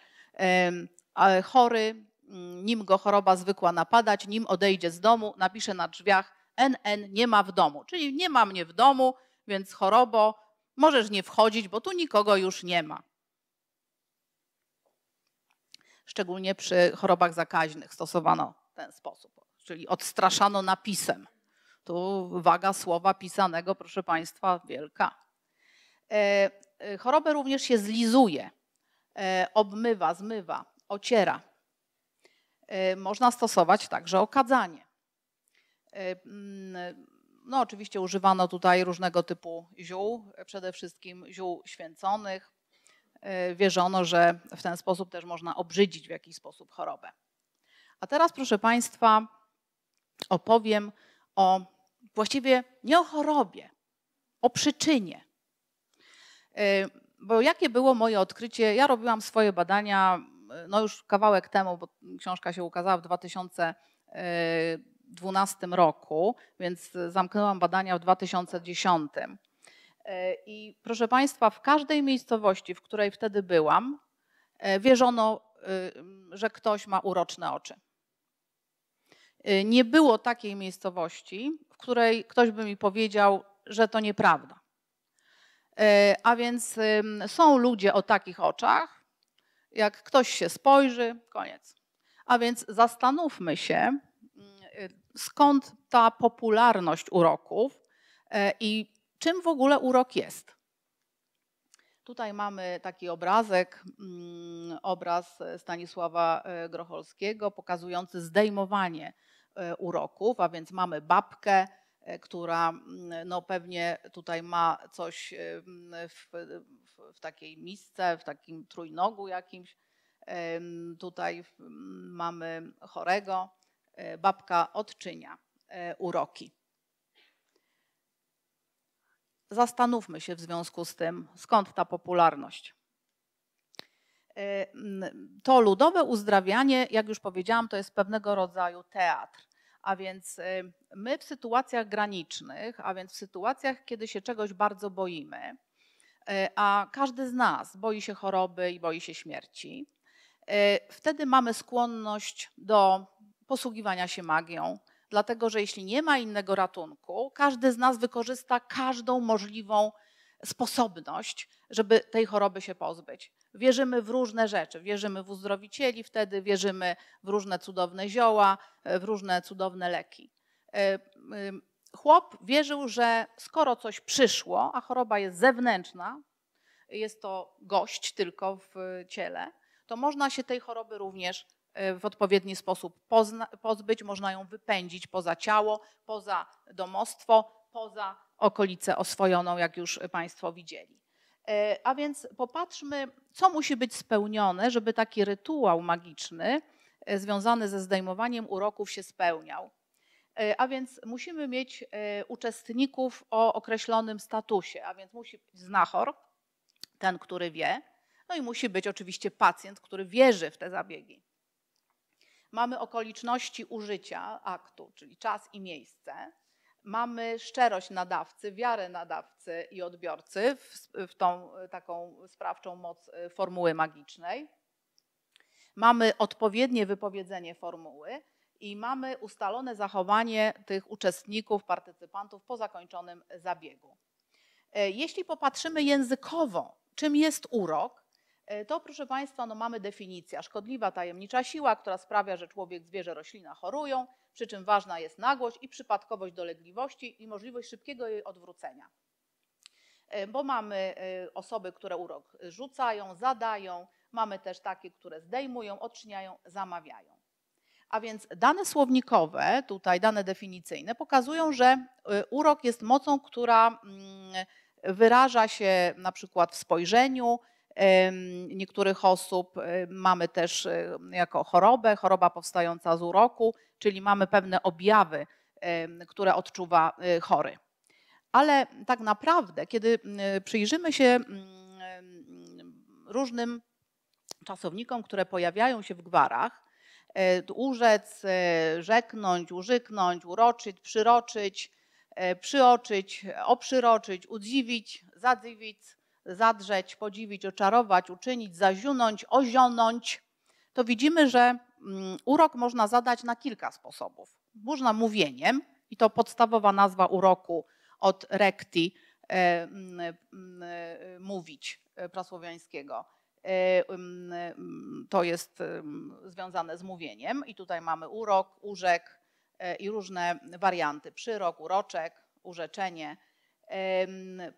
Ale chory, mm, nim go choroba zwykła napadać, nim odejdzie z domu, napisze na drzwiach NN nie ma w domu, czyli nie ma mnie w domu, więc chorobo, możesz nie wchodzić, bo tu nikogo już nie ma szczególnie przy chorobach zakaźnych stosowano ten sposób, czyli odstraszano napisem. Tu waga słowa pisanego, proszę Państwa, wielka. E, e, chorobę również się zlizuje, e, obmywa, zmywa, ociera. Można stosować także okadzanie. Mm, no, oczywiście używano tutaj różnego typu ziół, przede wszystkim ziół święconych, Y, wierzono, że w ten sposób też można obrzydzić w jakiś sposób chorobę. A teraz, proszę Państwa, opowiem o właściwie nie o chorobie, o przyczynie. Y, bo jakie było moje odkrycie? Ja robiłam swoje badania y, no już kawałek temu, bo książka się ukazała w 2012 roku, więc zamknęłam badania w 2010. E, I proszę Państwa, w każdej miejscowości, w której wtedy byłam, e, wierzono, e, że ktoś ma uroczne oczy. Nie było takiej miejscowości, w której ktoś by mi powiedział, że to nieprawda. A więc są ludzie o takich oczach, jak ktoś się spojrzy, koniec. A więc zastanówmy się, skąd ta popularność uroków i czym w ogóle urok jest. Tutaj mamy taki obrazek, mm, obraz Stanisława e, Grocholskiego pokazujący zdejmowanie e, uroków, a więc mamy babkę, e, która mm, no pewnie tutaj ma coś w, w, w takiej misce, w takim trójnogu jakimś. Tutaj mm, mamy chorego, babka odczynia uroki zastanówmy się w związku z tym, skąd ta popularność. E, to ludowe uzdrawianie, jak już powiedziałam, to jest pewnego rodzaju teatr. A więc e, my w sytuacjach granicznych, a więc w sytuacjach, kiedy się czegoś bardzo boimy, e, a każdy z nas boi się choroby i boi się śmierci, wtedy mamy skłonność do posługiwania się magią, dlatego że jeśli nie ma innego ratunku, każdy z nas wykorzysta każdą możliwą sposobność, żeby tej choroby się pozbyć. Wierzymy w różne rzeczy. Wierzymy w uzdrowicieli wtedy, wierzymy w różne cudowne zioła, w różne cudowne leki. E, chłop wierzył, że skoro coś przyszło, a choroba jest zewnętrzna, jest to gość tylko w ciele, to można się tej choroby również E, w odpowiedni sposób pozna, pozbyć, można ją wypędzić poza ciało, poza domostwo, poza okolicę oswojoną, jak już Państwo widzieli. E, a więc popatrzmy, co musi być spełnione, żeby taki rytuał magiczny e, związany ze zdejmowaniem uroków się spełniał. A więc musimy mieć uczestników o określonym statusie, a więc musi być znachor, ten, który wie, no i musi być oczywiście pacjent, który wierzy w te zabiegi mamy okoliczności użycia aktu, czyli czas i miejsce, mamy szczerość nadawcy, wiarę nadawcy i odbiorcy w, w tą taką sprawczą moc y, formuły magicznej, mamy odpowiednie wypowiedzenie formuły i mamy ustalone zachowanie tych uczestników, partycypantów po zakończonym zabiegu. E, jeśli popatrzymy językowo, czym jest urok, E, to, proszę Państwa, no mamy definicję. Szkodliwa tajemnicza siła, która sprawia, że człowiek, zwierzę, roślina chorują, przy czym ważna jest nagłość i przypadkowość dolegliwości i możliwość szybkiego jej odwrócenia. E, bo mamy e, osoby, które urok rzucają, zadają, mamy też takie, które zdejmują, odczyniają, zamawiają. A więc dane słownikowe, tutaj dane definicyjne, pokazują, że urok jest mocą, która mm, wyraża się na przykład w spojrzeniu, niektórych osób y, mamy też y, jako chorobę, choroba powstająca z uroku, czyli mamy pewne objawy, które odczuwa y, chory. Ale tak naprawdę, kiedy przyjrzymy się mm, różnym czasownikom, które pojawiają się w gwarach, e, urzec, e, rzeknąć, urzyknąć, uroczyć, przyroczyć, e, przyoczyć, oprzyroczyć, udziwić, zadziwić, zadrzeć, podziwić, oczarować, uczynić, zaziunąć, ozionąć, to widzimy, że mm, urok można zadać na kilka sposobów. Można mówieniem, i to podstawowa nazwa uroku od recti e, e, e, mówić e, prasłowiańskiego. E, e, to jest związane z mówieniem, i tutaj mamy urok, urzek i różne warianty: przyrok, uroczek, urzeczenie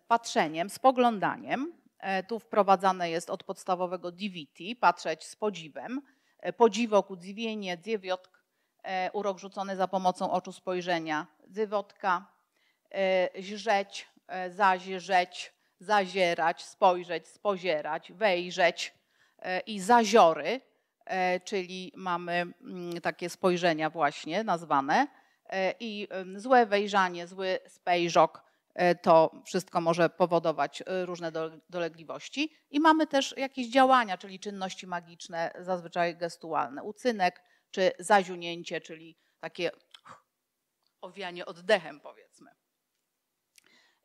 patrzeniem, spoglądaniem. E, tu wprowadzane jest od podstawowego DVT, patrzeć z podziwem. E, podziwok, udziwienie, dziewiotka, e, urok rzucony za pomocą oczu spojrzenia, dziewotka, źrzeć, zazierzeć, zazierać, spojrzeć, spozierać, wejrzeć i zaziory, czyli mamy mm, takie spojrzenia właśnie nazwane i złe wejrzanie, zły spejrzok, E, to wszystko może powodować e, różne dolegliwości. I mamy też jakieś działania, czyli czynności magiczne, zazwyczaj gestualne, ucynek czy zaziunięcie, czyli takie owianie oddechem powiedzmy.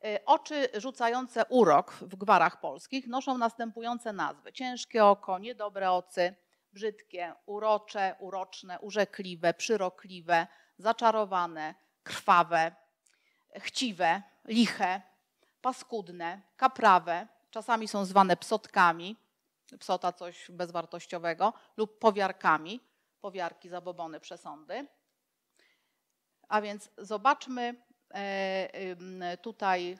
E, oczy rzucające urok w gwarach polskich noszą następujące nazwy: ciężkie oko, niedobre ocy, brzydkie, urocze, uroczne, urzekliwe, przyrokliwe, zaczarowane, krwawe, chciwe, liche, paskudne, kaprawe, czasami są zwane psotkami, psota coś bezwartościowego, lub powiarkami, powiarki zabobony przesądy. A więc zobaczmy e, tutaj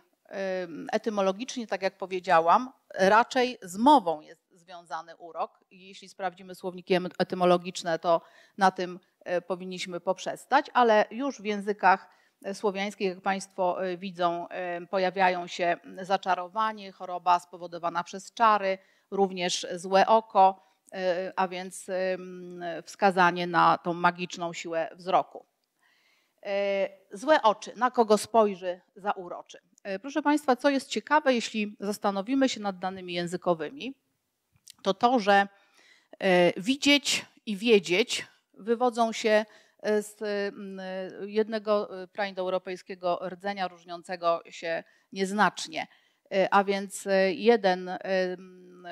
etymologicznie, tak jak powiedziałam, raczej z mową jest związany urok. Jeśli sprawdzimy słowniki etymologiczne, to na tym e, powinniśmy poprzestać, ale już w językach słowiańskich, jak Państwo e, widzą, e, pojawiają się zaczarowanie, choroba spowodowana przez czary, również złe oko, e, a więc wskazanie na tą magiczną siłę wzroku. Złe oczy, na kogo spojrzy, zauroczy. Proszę Państwa, co jest ciekawe, jeśli zastanowimy się nad danymi językowymi, to to, że widzieć i wiedzieć wywodzą się z mm, y, jednego y, europejskiego rdzenia różniącego się nieznacznie. Y, a więc jeden mm,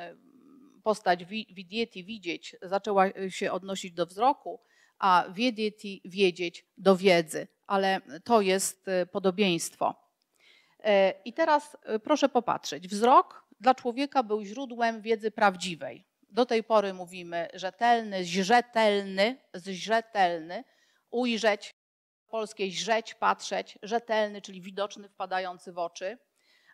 postać Vidieti widzieć zaczęła się odnosić do wzroku, a Vidieti wiedzieć do wiedzy, ale to jest podobieństwo. I teraz proszę popatrzeć. Wzrok dla człowieka był źródłem wiedzy prawdziwej. Do tej pory mówimy rzetelny, źretelny, zrzetelny, ujrzeć, polskiej żreć, patrzeć, rzetelny, czyli widoczny, wpadający w oczy,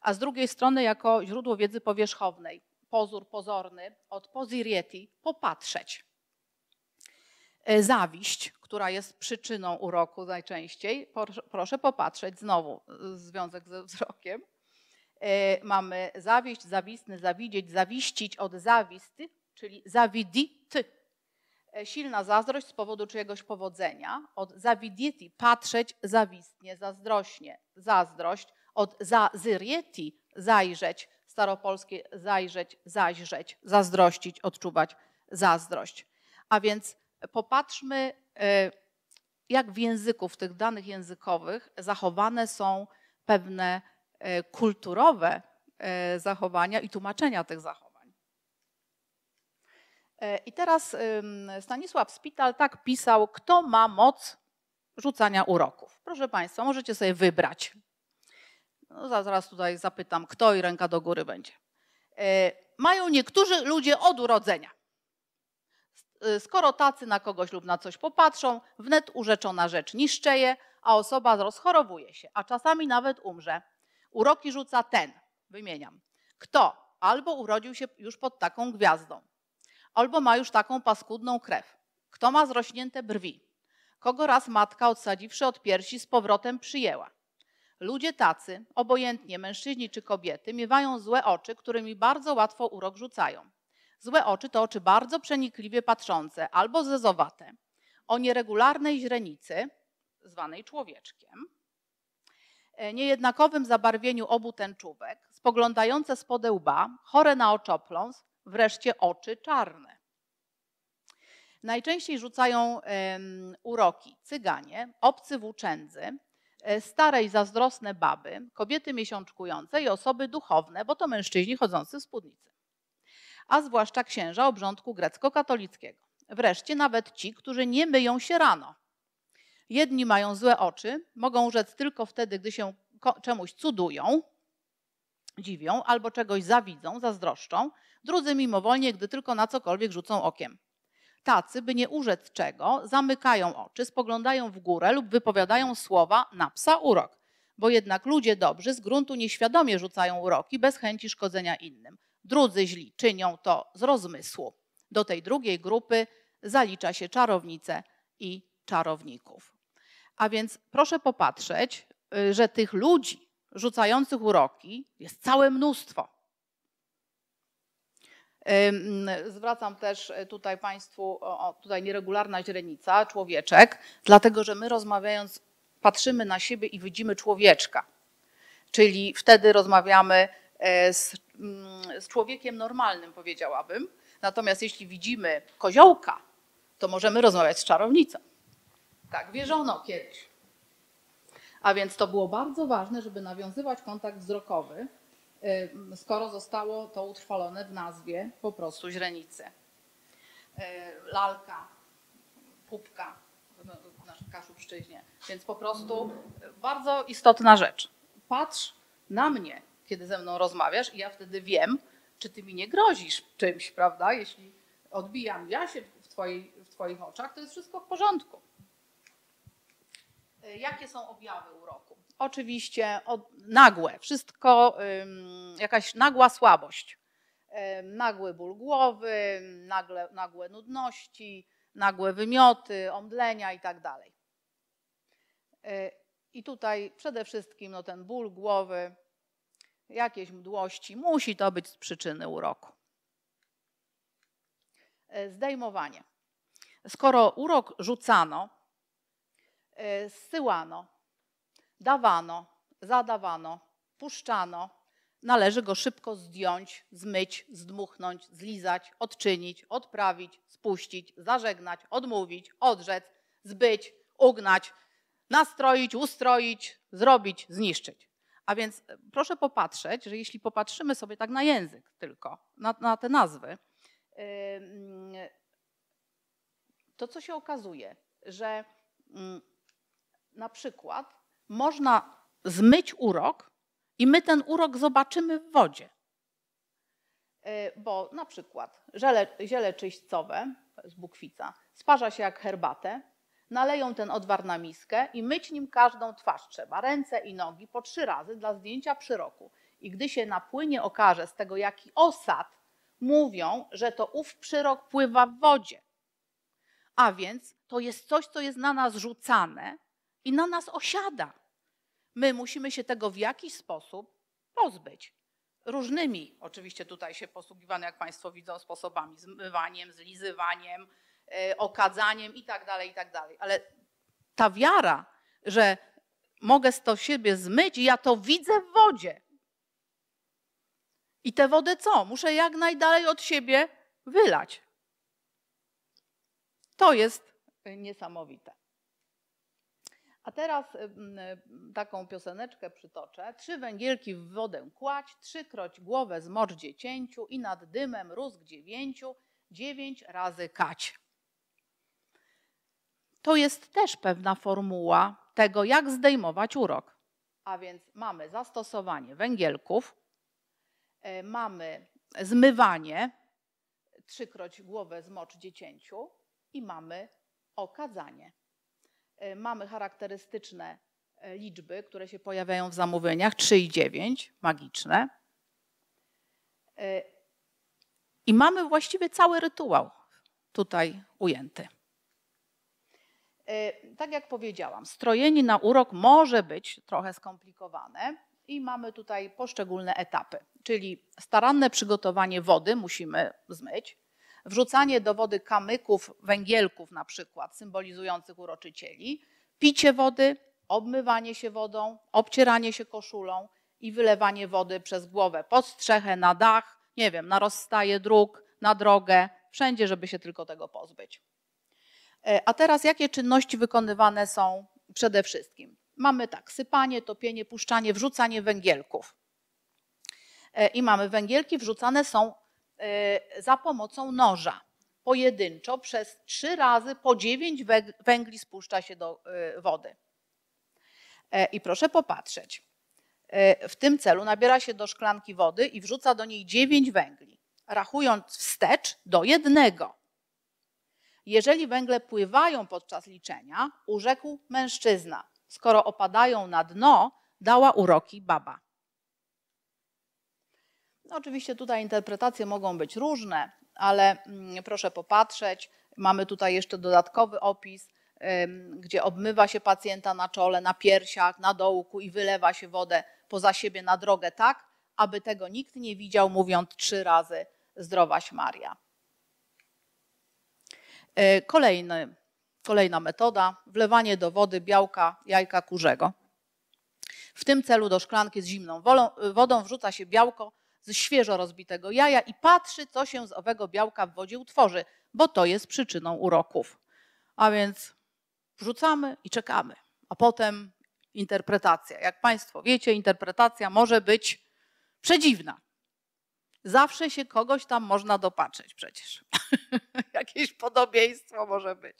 a z drugiej strony jako źródło wiedzy powierzchownej, pozór pozorny, od pozirieti, popatrzeć. E, zawiść, która jest przyczyną uroku najczęściej, proszę popatrzeć znowu, e, związek ze wzrokiem. E, mamy zawieść, zawisny, zawidzieć, zawiścić od zawisty, czyli zawidity, E, silna zazdrość z powodu czyjegoś powodzenia, od zawidieti, patrzeć zawistnie, zazdrośnie, zazdrość, od zazyrieti, zajrzeć, staropolskie zajrzeć, zajrzeć, zazdrościć, odczuwać zazdrość. A więc popatrzmy, e, jak w języku, w tych danych językowych zachowane są pewne e, kulturowe zachowania i tłumaczenia tych zachowań. E, I teraz Stanisław Spital tak pisał, kto ma moc rzucania uroków. Proszę Państwa, możecie sobie wybrać. No, zaraz tutaj zapytam, kto i ręka do góry będzie. E, mają niektórzy ludzie od urodzenia. Y, skoro tacy na kogoś lub na coś popatrzą, wnet urzeczona rzecz niszczeje, a osoba rozchorowuje się, a czasami nawet umrze. Uroki rzuca ten, wymieniam. Kto albo urodził się już pod taką gwiazdą, albo ma już taką paskudną krew. Kto ma zrośnięte brwi? Kogo raz matka odsadziwszy od piersi z powrotem przyjęła? Ludzie tacy, obojętnie mężczyźni czy kobiety, miewają złe oczy, którymi bardzo łatwo urok rzucają. Złe oczy to oczy bardzo przenikliwie patrzące albo zezowate, o nieregularnej źrenicy, zwanej człowieczkiem, e, niejednakowym zabarwieniu obu tęczówek, spoglądające spod łba, chore na oczopląs, wreszcie oczy czarne. Najczęściej rzucają uroki cyganie, obcy włóczędzy, e, stare i zazdrosne baby, kobiety miesiączkujące i osoby duchowne, bo to mężczyźni chodzący w spódnicy. A zwłaszcza księża obrządku grecko-katolickiego. Wreszcie nawet ci, którzy nie myją się rano. Jedni mają złe oczy, mogą rzec tylko wtedy, gdy się czemuś cudują, dziwią albo czegoś zawidzą, zazdroszczą, drudzy mimowolnie, gdy tylko na cokolwiek rzucą okiem. Tacy, by nie urzec czego, zamykają oczy, spoglądają w górę lub wypowiadają słowa na psa urok, bo jednak ludzie dobrzy z gruntu nieświadomie rzucają uroki bez chęci szkodzenia innym. Drudzy źli czynią to z rozmysłu. Do tej drugiej grupy zalicza się czarownice i czarowników. A więc proszę popatrzeć, y, że tych ludzi, rzucających uroki jest całe mnóstwo. Zwracam też e, tutaj Państwu, o, tutaj nieregularna źrenica, człowieczek, dlatego że my rozmawiając patrzymy na siebie i widzimy człowieczka. Czyli wtedy rozmawiamy e, z, mm, z człowiekiem normalnym, powiedziałabym. Natomiast jeśli widzimy koziołka, to możemy rozmawiać z czarownicą. Tak wierzono kiedyś. A więc to było bardzo ważne, żeby nawiązywać kontakt wzrokowy, skoro zostało to utrwalone w nazwie po prostu źrenicy. Yy, lalka, pupka w no, naszym kaszubszczyźnie. Więc po prostu yy, bardzo istotna rzecz. Patrz na mnie, kiedy ze mną rozmawiasz i ja wtedy wiem, czy ty mi nie grozisz czymś, prawda? Jeśli odbijam ja się w, twojej, w twoich oczach, to jest wszystko w porządku. E, jakie są objawy uroku? Oczywiście od, nagłe, wszystko, jakaś nagła słabość, e, nagły ból głowy, nagle, nagłe nudności, nagłe wymioty, omdlenia itd. Tak e, I tutaj przede wszystkim no, ten ból głowy, jakieś mdłości, musi to być z przyczyny uroku. Zdejmowanie. Skoro urok rzucano, Y, zsyłano, dawano, zadawano, puszczano. Należy go szybko zdjąć, zmyć, zdmuchnąć, zlizać, odczynić, odprawić, spuścić, zażegnać, odmówić, odrzec, zbyć, ugnać, nastroić, ustroić, zrobić, zniszczyć. A więc y, proszę popatrzeć, że jeśli popatrzymy sobie tak na język tylko, na, na te nazwy, y, mm, to co się okazuje, że mm, na przykład można zmyć urok i my ten urok zobaczymy w wodzie. E, bo na przykład ziele, ziele czyśćcowe z bukwica sparza się jak herbatę, naleją ten odwar na miskę i myć nim każdą twarz trzeba, ręce i nogi po trzy razy dla zdjęcia przyroku. I gdy się na płynie okaże z tego jaki osad, mówią, że to ów przyrok pływa w wodzie. A więc to jest coś, co jest na nas rzucane, i na nas osiada. My musimy się tego w jakiś sposób pozbyć. Różnymi, oczywiście tutaj się posługiwano, jak Państwo widzą, sposobami zmywaniem, zlizywaniem, e, okadzaniem itd., tak itd. Tak Ale ta wiara, że mogę to siebie zmyć, ja to widzę w wodzie. I tę wodę co? Muszę jak najdalej od siebie wylać. To jest e, niesamowite. A teraz y, y, taką pioseneczkę przytoczę. Trzy węgielki w wodę kłać, trzykroć głowę zmocz dziecięciu i nad dymem rózg dziewięciu, dziewięć razy kać. To jest też pewna formuła tego, jak zdejmować urok. A więc mamy zastosowanie węgielków, y, mamy zmywanie, trzykroć głowę zmocz dziecięciu i mamy okadzanie. E, mamy charakterystyczne e, liczby, które się pojawiają w zamówieniach 3 i 9, magiczne. E, I mamy właściwie cały rytuał tutaj ujęty. Tak jak powiedziałam, strojenie na urok może być trochę skomplikowane i mamy tutaj poszczególne etapy, czyli staranne przygotowanie wody musimy zmyć, wrzucanie do wody kamyków, węgielków na przykład, symbolizujących uroczycieli, picie wody, obmywanie się wodą, obcieranie się koszulą i wylewanie wody przez głowę pod strzechę, na dach, nie wiem, na rozstaje dróg, na drogę, wszędzie, żeby się tylko tego pozbyć. E, a teraz jakie czynności wykonywane są przede wszystkim? Mamy tak, sypanie, topienie, puszczanie, wrzucanie węgielków. E, I mamy węgielki wrzucane są Y, za pomocą noża. Pojedynczo przez trzy razy po dziewięć węgli spuszcza się do y, wody. E, I proszę popatrzeć. E, w tym celu nabiera się do szklanki wody i wrzuca do niej dziewięć węgli, rachując wstecz do jednego. Jeżeli węgle pływają podczas liczenia, urzekł mężczyzna. Skoro opadają na dno, dała uroki baba. No, oczywiście tutaj interpretacje mogą być różne, ale mm, proszę popatrzeć. Mamy tutaj jeszcze dodatkowy opis, gdzie obmywa się pacjenta na czole, na piersiach, na dołku i wylewa się wodę poza siebie na drogę tak, aby tego nikt nie widział, mówiąc trzy razy zdrowaś Maria. E, kolejny, kolejna metoda, wlewanie do wody białka jajka kurzego. W tym celu do szklanki z zimną wodą wrzuca się białko z świeżo rozbitego jaja i patrzy, co się z owego białka w wodzie utworzy, bo to jest przyczyną uroków. A więc wrzucamy i czekamy, a potem interpretacja. Jak Państwo wiecie, interpretacja może być przedziwna. Zawsze się kogoś tam można dopatrzeć przecież. (laughs) Jakieś podobieństwo może być.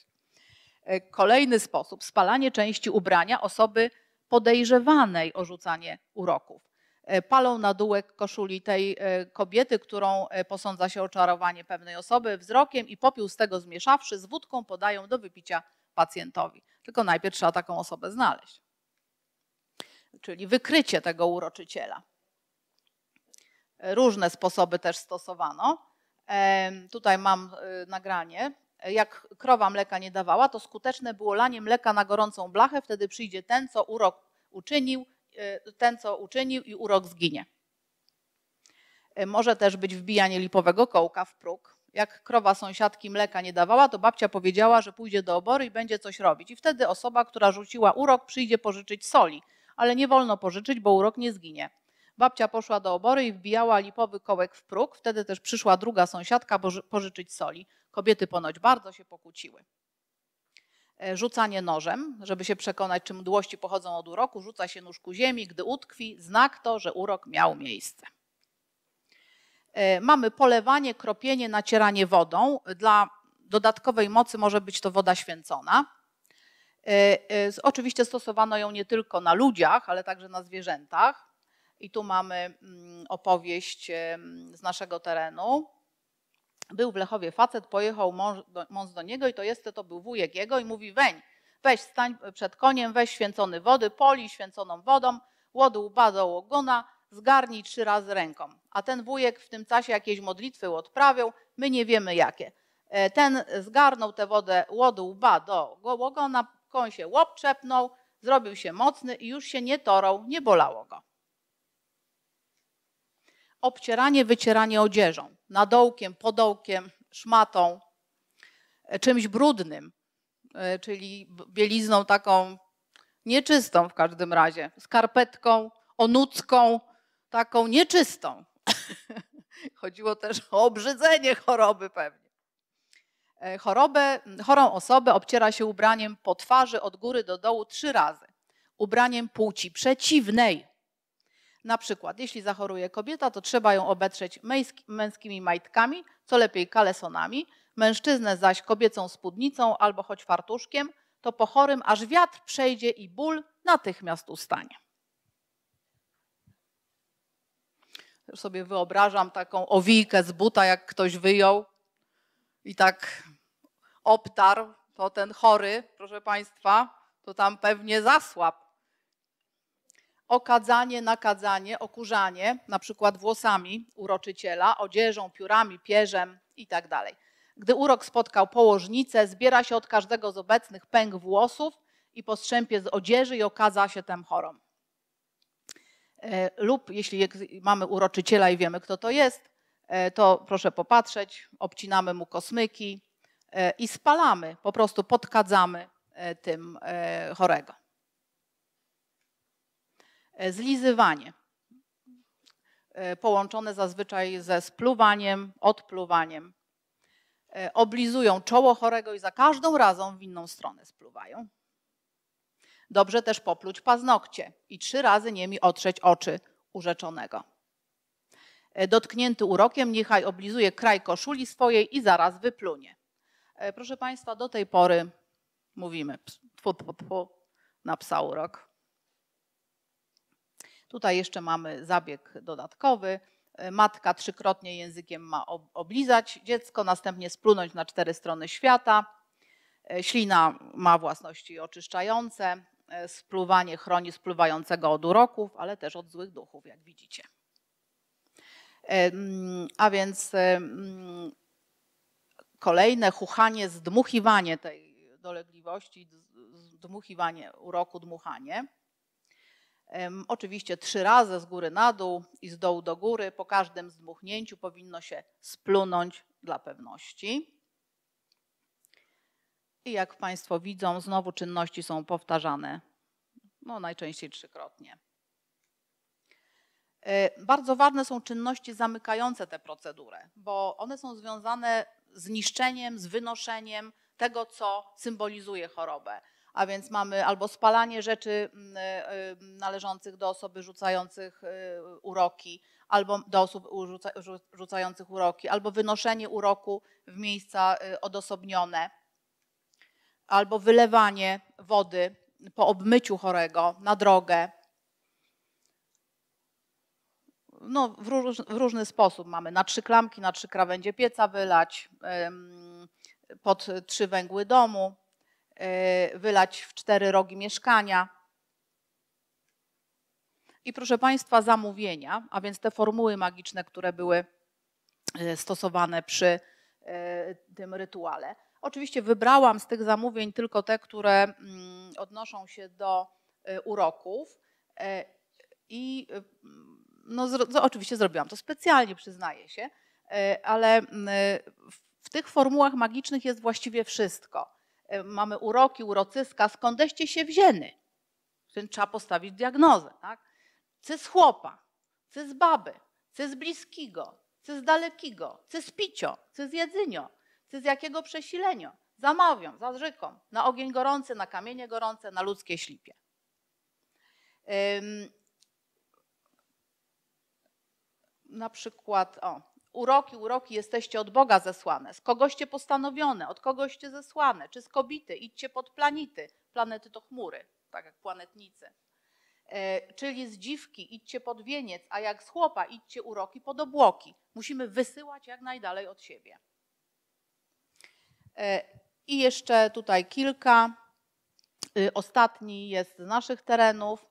E, kolejny sposób spalanie części ubrania osoby podejrzewanej o rzucanie uroków. E, palą na dółek koszuli tej e, kobiety, którą e, posądza się o czarowanie pewnej osoby wzrokiem i popiół z tego zmieszawszy z wódką podają do wypicia pacjentowi. Tylko najpierw trzeba taką osobę znaleźć. Czyli wykrycie tego uroczyciela. Różne sposoby też stosowano. Tutaj mam nagranie. Jak krowa mleka nie dawała, to skuteczne było lanie mleka na gorącą blachę, wtedy przyjdzie ten, co urok uczynił, Y, ten, co uczynił i urok zginie. Y, może też być wbijanie lipowego kołka w próg. Jak krowa sąsiadki mleka nie dawała, to babcia powiedziała, że pójdzie do obory i będzie coś robić. I wtedy osoba, która rzuciła urok, przyjdzie pożyczyć soli, ale nie wolno pożyczyć, bo urok nie zginie. Babcia poszła do obory i wbijała lipowy kołek w próg. Wtedy też przyszła druga sąsiadka pożyczyć soli. Kobiety ponoć bardzo się pokłóciły. E, rzucanie nożem, żeby się przekonać, czy mdłości pochodzą od uroku, rzuca się nóż ku ziemi, gdy utkwi, znak to, że urok miał miejsce. E, mamy polewanie, kropienie, nacieranie wodą. Dla dodatkowej mocy może być to woda święcona. E, oczywiście stosowano ją nie tylko na ludziach, ale także na zwierzętach. I tu mamy mm, opowieść z naszego terenu był w Lechowie facet, pojechał mąż do, mąż do niego i to jest, to był wujek jego i mówi weń, weź stań przed koniem, weź święcony wody, poli święconą wodą, łodu do ogona, zgarnij trzy razy ręką. A ten wujek w tym czasie jakieś modlitwy odprawiał, my nie wiemy jakie. E, ten zgarnął tę wodę łodu łba do ogona, koń się łop czepnął, zrobił się mocny i już się nie torał, nie bolało go. Obcieranie, wycieranie odzieżą nadołkiem, podołkiem, szmatą, e, czymś brudnym, e, czyli bielizną taką nieczystą w każdym razie, skarpetką, onucką, taką nieczystą. (laughs) Chodziło też o obrzydzenie choroby pewnie. E, chorobę, chorą osobę obciera się ubraniem po twarzy od góry do dołu trzy razy. Ubraniem płci przeciwnej. Na przykład, jeśli zachoruje kobieta, to trzeba ją obetrzeć męskimi majtkami, co lepiej kalesonami, mężczyznę zaś kobiecą spódnicą albo choć fartuszkiem, to po chorym aż wiatr przejdzie i ból natychmiast ustanie. Już sobie wyobrażam taką owijkę z buta, jak ktoś wyjął i tak obtarł, to ten chory, proszę Państwa, to tam pewnie zasłab okadzanie, nakadzanie, okurzanie, na przykład włosami uroczyciela, odzieżą, piórami, pierzem itd. Tak Gdy urok spotkał położnicę, zbiera się od każdego z obecnych pęk włosów i postrzępie z odzieży i okaza się tem chorą. E, lub jeśli mamy uroczyciela i wiemy, kto to jest, e, to proszę popatrzeć, obcinamy mu kosmyki e, i spalamy, po prostu podkadzamy tym chorego. E, zlizywanie, e, połączone zazwyczaj ze spluwaniem, odpluwaniem. E, oblizują czoło chorego i za każdą razą w inną stronę spluwają. Dobrze też popluć paznokcie i trzy razy niemi otrzeć oczy urzeczonego. Dotknięty urokiem niechaj oblizuje kraj koszuli swojej i zaraz wyplunie. Proszę Państwa, do tej pory mówimy tfu, tfu, tfu, na psa urok. Tutaj jeszcze mamy zabieg dodatkowy. E, matka trzykrotnie językiem ma oblizać dziecko, następnie splunąć na cztery strony świata. E, ślina ma własności oczyszczające. E, spluwanie chroni spluwającego od uroków, ale też od złych duchów, jak widzicie. Mm, a więc mm, kolejne chuchanie, zdmuchiwanie tej dolegliwości, zdmuchiwanie uroku, dmuchanie. Oczywiście trzy razy z góry na dół i z dołu do góry. Po każdym zdmuchnięciu powinno się splunąć dla pewności. I jak Państwo widzą, znowu czynności są powtarzane, no najczęściej trzykrotnie. E, bardzo ważne są czynności zamykające tę procedurę, bo one są związane z niszczeniem, z wynoszeniem tego, co symbolizuje chorobę a więc mamy albo spalanie rzeczy mm, e, e, należących do osoby rzucających e, uroki, albo do osób rzucających uroki, albo wynoszenie uroku w miejsca odosobnione, albo wylewanie wody po obmyciu chorego na drogę. No, w, róż, w różny sposób mamy. Na trzy klamki, na trzy krawędzie pieca wylać, pod trzy węgły domu. E, wylać w cztery rogi mieszkania. I proszę Państwa, zamówienia, a więc te formuły magiczne, które były e, stosowane przy e, tym rytuale. Oczywiście wybrałam z tych zamówień tylko te, które mm, odnoszą się do uroków. I no, oczywiście zrobiłam to specjalnie, przyznaję się, ale mm, w tych formułach magicznych jest właściwie wszystko. E, mamy uroki, urocyska, skądeście się wzięli? Ten trzeba postawić diagnozę. Tak? z chłopa, z baby, z bliskiego, z dalekiego, z picio, jedzenia, cy z jakiego przesilenio. Zamawią, zadrzyką, na ogień gorący, na kamienie gorące, na ludzkie ślipie. Ym, na przykład, o, uroki, uroki jesteście od Boga zesłane, z kogoście postanowione, od kogoście zesłane, czy z kobity, idźcie pod planity, planety to chmury, tak jak planetnicy, e, czyli z dziwki, idźcie pod wieniec, a jak z chłopa, idźcie uroki pod obłoki. Musimy wysyłać jak najdalej od siebie. E, I jeszcze tutaj kilka. E, ostatni jest z naszych terenów.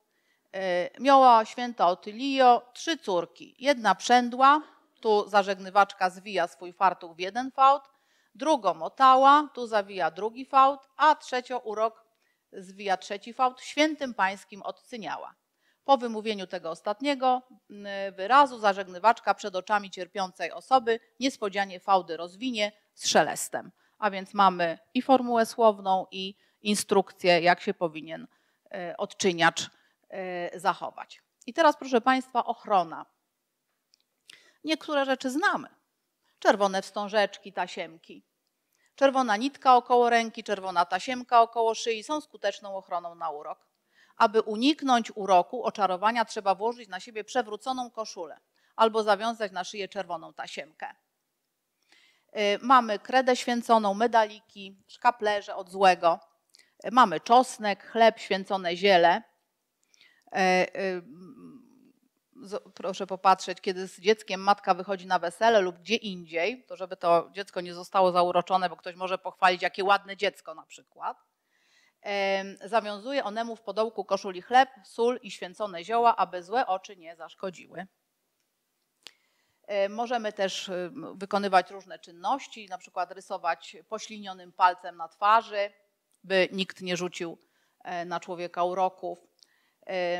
E, Miała święta Otylio trzy córki. Jedna przędła, tu zażegnywaczka zwija swój fartuch w jeden fałd, drugą otała, tu zawija drugi fałd, a trzecią urok zwija trzeci fałd, świętym pańskim odcyniała. Po wymówieniu tego ostatniego mm, wyrazu zażegnywaczka przed oczami cierpiącej osoby niespodzianie fałdy rozwinie z szelestem. A więc mamy i formułę słowną, i instrukcję, jak się powinien e, odczyniacz e, zachować. I teraz, proszę Państwa, ochrona Niektóre rzeczy znamy. Czerwone wstążeczki, tasiemki. Czerwona nitka około ręki, czerwona tasiemka około szyi są skuteczną ochroną na urok. Aby uniknąć uroku, oczarowania trzeba włożyć na siebie przewróconą koszulę albo zawiązać na szyję czerwoną tasiemkę. Y, mamy kredę święconą, medaliki, szkaplerze od złego. Y, mamy czosnek, chleb, święcone ziele y, proszę popatrzeć, kiedy z dzieckiem matka wychodzi na wesele lub gdzie indziej, to żeby to dziecko nie zostało zauroczone, bo ktoś może pochwalić, jakie ładne dziecko na przykład, zawiązuje onemu w podołku koszuli chleb, sól i święcone zioła, aby złe oczy nie zaszkodziły. E, możemy też y, wykonywać różne czynności, na przykład rysować poślinionym palcem na twarzy, by nikt nie rzucił e, na człowieka uroków.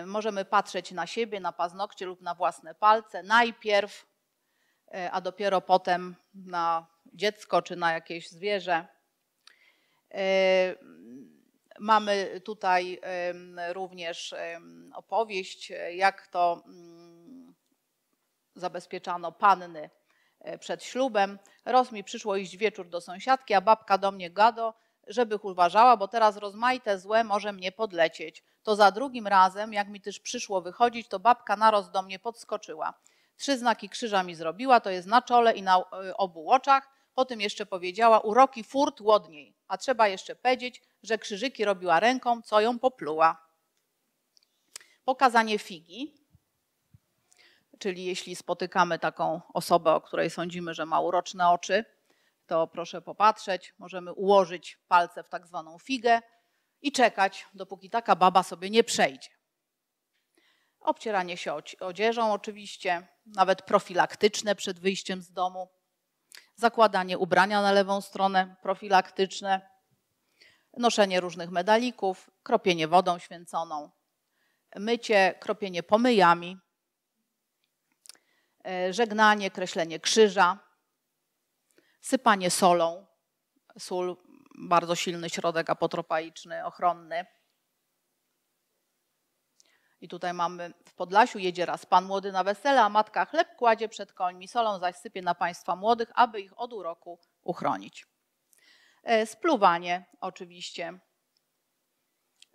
Y, możemy patrzeć na siebie, na paznokcie lub na własne palce najpierw, y, a dopiero potem na dziecko czy na jakieś zwierzę. Y, mamy tutaj również opowieść, jak to mm, zabezpieczano panny przed ślubem. Roz mi przyszło iść wieczór do sąsiadki, a babka do mnie gado, żebych uważała, bo teraz rozmaite złe może mnie podlecieć to za drugim razem, jak mi też przyszło wychodzić, to babka naraz do mnie podskoczyła. Trzy znaki krzyża mi zrobiła, to jest na czole i na y, obu oczach. Potem jeszcze powiedziała uroki furt łodniej, a trzeba jeszcze powiedzieć, że krzyżyki robiła ręką, co ją popluła. Pokazanie figi, czyli jeśli spotykamy taką osobę, o której sądzimy, że ma uroczne oczy, to proszę popatrzeć, możemy ułożyć palce w tak zwaną figę i czekać, dopóki taka baba sobie nie przejdzie. Obcieranie się odzieżą oczywiście, nawet profilaktyczne przed wyjściem z domu, zakładanie ubrania na lewą stronę, profilaktyczne, noszenie różnych medalików, kropienie wodą święconą, mycie, kropienie pomyjami, e, żegnanie, kreślenie krzyża, sypanie solą. Sól bardzo silny środek apotropaiczny, ochronny. I tutaj mamy w Podlasiu jedzie raz pan młody na wesele, a matka chleb kładzie przed końmi, solą zaś sypie na państwa młodych, aby ich od uroku uchronić. E, spluwanie oczywiście.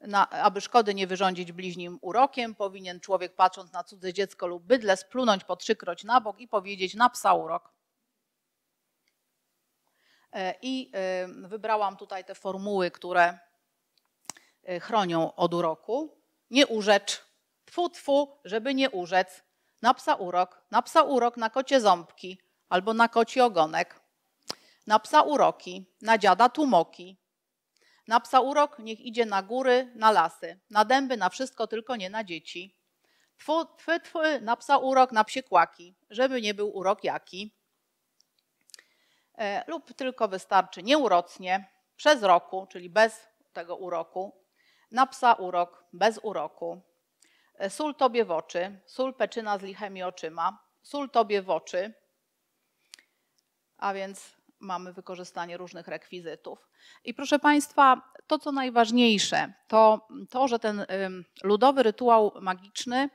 Na, aby szkody nie wyrządzić bliźnim urokiem, powinien człowiek patrząc na cudze dziecko lub bydle splunąć po trzykroć na bok i powiedzieć na psa urok. E, I wybrałam tutaj te formuły, które e, chronią od uroku. Nie urzecz, tfu, tfu, żeby nie urzec, na psa urok, na psa urok, na kocie ząbki albo na koci ogonek, na psa uroki, na dziada tłumoki, na psa urok niech idzie na góry, na lasy, na dęby, na wszystko, tylko nie na dzieci. Tfu, tfu, tfu, na psa urok, na psie kłaki, żeby nie był urok jaki. E, lub tylko wystarczy nieurocznie przez roku, czyli bez tego uroku, na psa urok bez uroku, e, sól tobie w oczy, sól peczyna z lichymi oczyma, sól tobie w oczy, a więc mamy wykorzystanie różnych rekwizytów. I proszę Państwa, to co najważniejsze, to to, że ten ludowy rytuał magiczny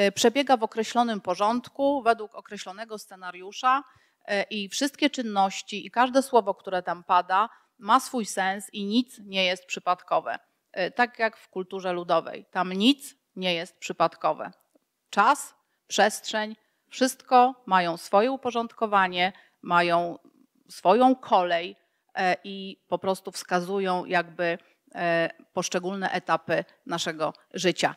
y, przebiega w określonym porządku, według określonego scenariusza, E, i wszystkie czynności i każde słowo, które tam pada, ma swój sens i nic nie jest przypadkowe. E, tak jak w kulturze ludowej. Tam nic nie jest przypadkowe. Czas, przestrzeń, wszystko mają swoje uporządkowanie, mają swoją kolej e, i po prostu wskazują jakby poszczególne etapy naszego życia.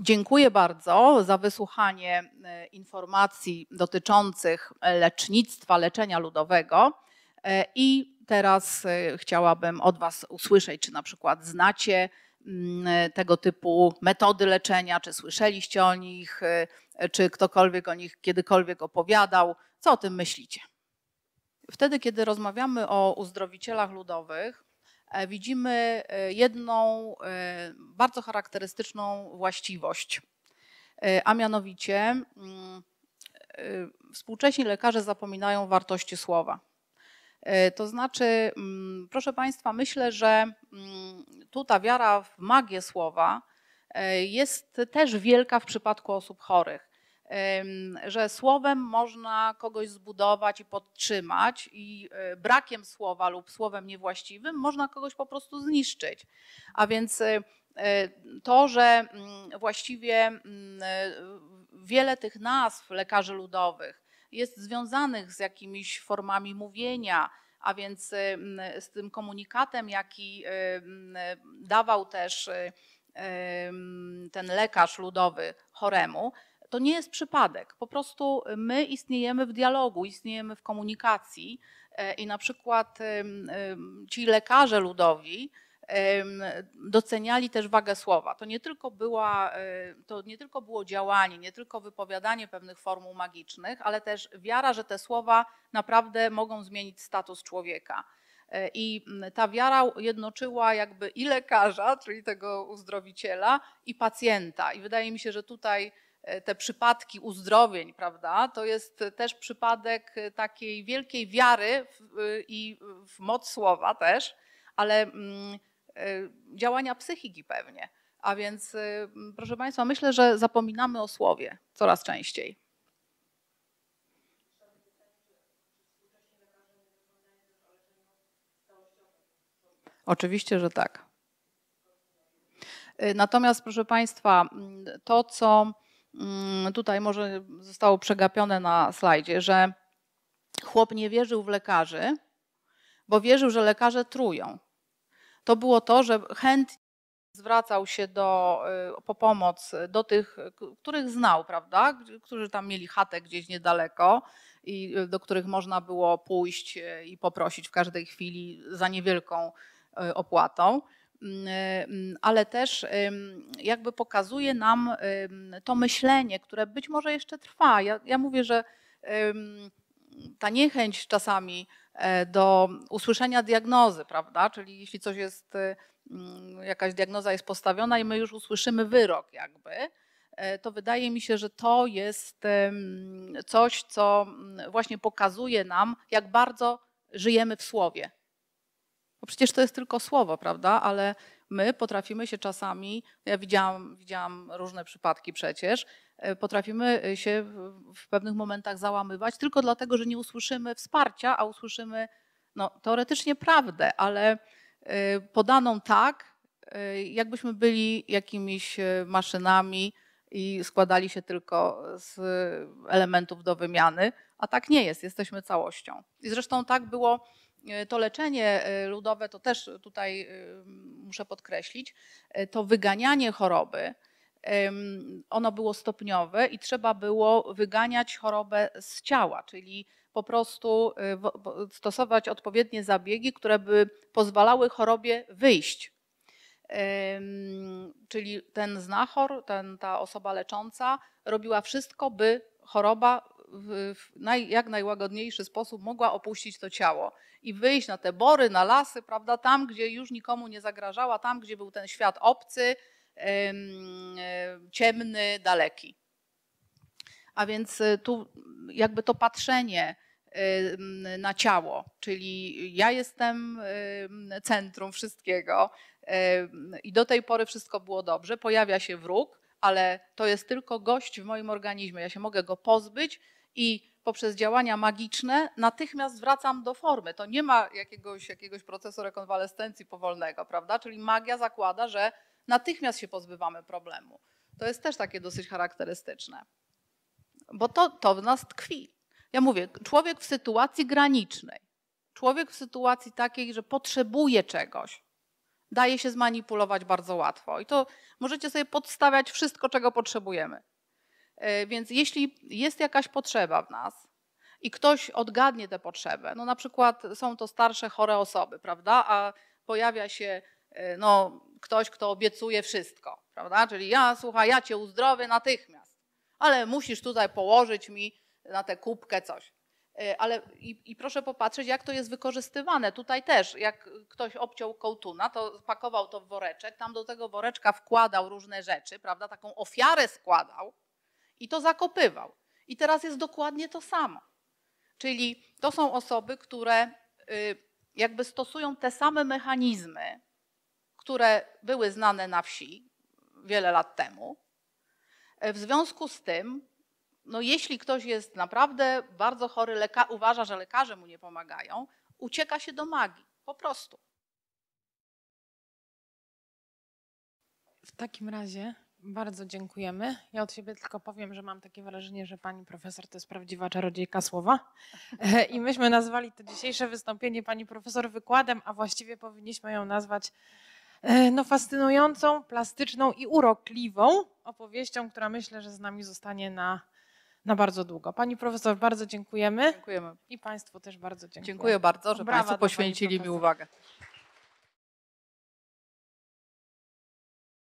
Dziękuję bardzo za wysłuchanie e, informacji dotyczących e, lecznictwa, leczenia ludowego. E, I teraz chciałabym od Was usłyszeć, czy na przykład znacie mm, tego typu metody leczenia, czy słyszeliście o nich, czy ktokolwiek o nich kiedykolwiek opowiadał. Co o tym myślicie? Wtedy, kiedy rozmawiamy o uzdrowicielach ludowych, E, widzimy e, jedną e, bardzo charakterystyczną właściwość, a mianowicie mm, współcześni lekarze zapominają wartości słowa. To znaczy, mm, proszę Państwa, myślę, że mm, tu ta wiara w magię słowa jest też wielka w przypadku osób chorych że słowem można kogoś zbudować i podtrzymać, i e, brakiem słowa lub słowem niewłaściwym można kogoś po prostu zniszczyć. A więc e, e, to, że mm, właściwie mm, wiele tych nazw lekarzy ludowych jest związanych z jakimiś formami mówienia, a więc mm, z tym komunikatem, jaki dawał też ten lekarz ludowy choremu, to nie jest przypadek. Po prostu my istniejemy w dialogu, istniejemy w komunikacji e, i na przykład ci lekarze ludowi doceniali też wagę słowa. To nie tylko, była, e, to nie tylko było działanie, nie tylko wypowiadanie pewnych formuł magicznych, ale też wiara, że te słowa naprawdę mogą zmienić status człowieka. E, I ta wiara jednoczyła jakby i lekarza, czyli tego uzdrowiciela, i pacjenta. I wydaje mi się, że tutaj E, te przypadki uzdrowień, prawda, to jest też przypadek e, takiej wielkiej wiary i w moc słowa też, ale mm, e, działania psychiki pewnie. A więc, proszę Państwa, myślę, że zapominamy o słowie coraz częściej. Oczywiście, że tak. Natomiast, proszę Państwa, to co Mm, tutaj może zostało przegapione na slajdzie, że chłop nie wierzył w lekarzy, bo wierzył, że lekarze trują. To było to, że chętnie zwracał się do, y, po pomoc y, do tych, których znał, prawda? Którzy tam mieli chatę gdzieś niedaleko i y, do których można było pójść i poprosić w każdej chwili za niewielką opłatą. Mm, mm, ale też jakby pokazuje nam to myślenie, które być może jeszcze trwa. Ja, ja mówię, że ta niechęć czasami e, do usłyszenia diagnozy, prawda? Czyli jeśli coś jest, y, mm, jakaś diagnoza jest postawiona i my już usłyszymy wyrok, jakby, e, to wydaje mi się, że to jest coś, co właśnie pokazuje nam, jak bardzo żyjemy w słowie. Bo przecież to jest tylko słowo, prawda? Ale my potrafimy się czasami, ja widziałam, widziałam różne przypadki przecież, e, potrafimy się w pewnych momentach załamywać tylko dlatego, że nie usłyszymy wsparcia, a usłyszymy no, teoretycznie prawdę, ale e, podaną tak, e, jakbyśmy byli jakimiś maszynami i składali się tylko z elementów do wymiany, a tak nie jest, jesteśmy całością. I zresztą tak było E, to leczenie e, ludowe, to też tutaj e, muszę podkreślić, to wyganianie choroby, ono było stopniowe i trzeba było wyganiać chorobę z ciała, czyli po prostu stosować odpowiednie zabiegi, które by pozwalały chorobie wyjść. Czyli ten znachor, ten, ta osoba lecząca robiła wszystko, by choroba w naj, jak najłagodniejszy sposób mogła opuścić to ciało i wyjść na te bory, na lasy, prawda, tam, gdzie już nikomu nie zagrażała, tam, gdzie był ten świat obcy, e, ciemny, daleki. A więc e, tu jakby to patrzenie na ciało, czyli ja jestem centrum wszystkiego i do tej pory wszystko było dobrze, pojawia się wróg, ale to jest tylko gość w moim organizmie. Ja się mogę go pozbyć, i poprzez działania magiczne natychmiast wracam do formy. To nie ma jakiegoś, jakiegoś procesu rekonwalescencji powolnego, prawda? Czyli magia zakłada, że natychmiast się pozbywamy problemu. To jest też takie dosyć charakterystyczne, bo to, to w nas tkwi. Ja mówię, człowiek w sytuacji granicznej, człowiek w sytuacji takiej, że potrzebuje czegoś, daje się zmanipulować bardzo łatwo. I to możecie sobie podstawiać wszystko, czego potrzebujemy. E, więc jeśli jest jakaś potrzeba w nas i ktoś odgadnie tę potrzebę, no na przykład są to starsze, chore osoby, prawda, a pojawia się e, no, ktoś, kto obiecuje wszystko, prawda, czyli ja, słuchaj, ja cię uzdrowię natychmiast, ale musisz tutaj położyć mi na tę kubkę coś. E, ale i, i, proszę popatrzeć, jak to jest wykorzystywane. Tutaj też, jak ktoś obciął kołtuna, to pakował to w woreczek, tam do tego woreczka wkładał różne rzeczy, prawda? Taką ofiarę składał, i to zakopywał. I teraz jest dokładnie to samo. Czyli to są osoby, które y, jakby stosują te same mechanizmy, które były znane na wsi wiele lat temu. E, w związku z tym, no jeśli ktoś jest naprawdę bardzo chory, leka, uważa, że lekarze mu nie pomagają, ucieka się do magii, po prostu. W takim razie bardzo dziękujemy. Ja od siebie tylko powiem, że mam takie wrażenie, że pani profesor to jest prawdziwa czarodziejka słowa. (laughs) I myśmy nazwali to dzisiejsze wystąpienie pani profesor wykładem, a właściwie powinniśmy ją nazwać e, no, fascynującą, plastyczną i urokliwą opowieścią, która myślę, że z nami zostanie na, na bardzo długo. Pani profesor, bardzo dziękujemy. Dziękujemy. I państwu też bardzo dziękuję. Dziękuję bardzo, że Brawa państwo poświęcili mi uwagę.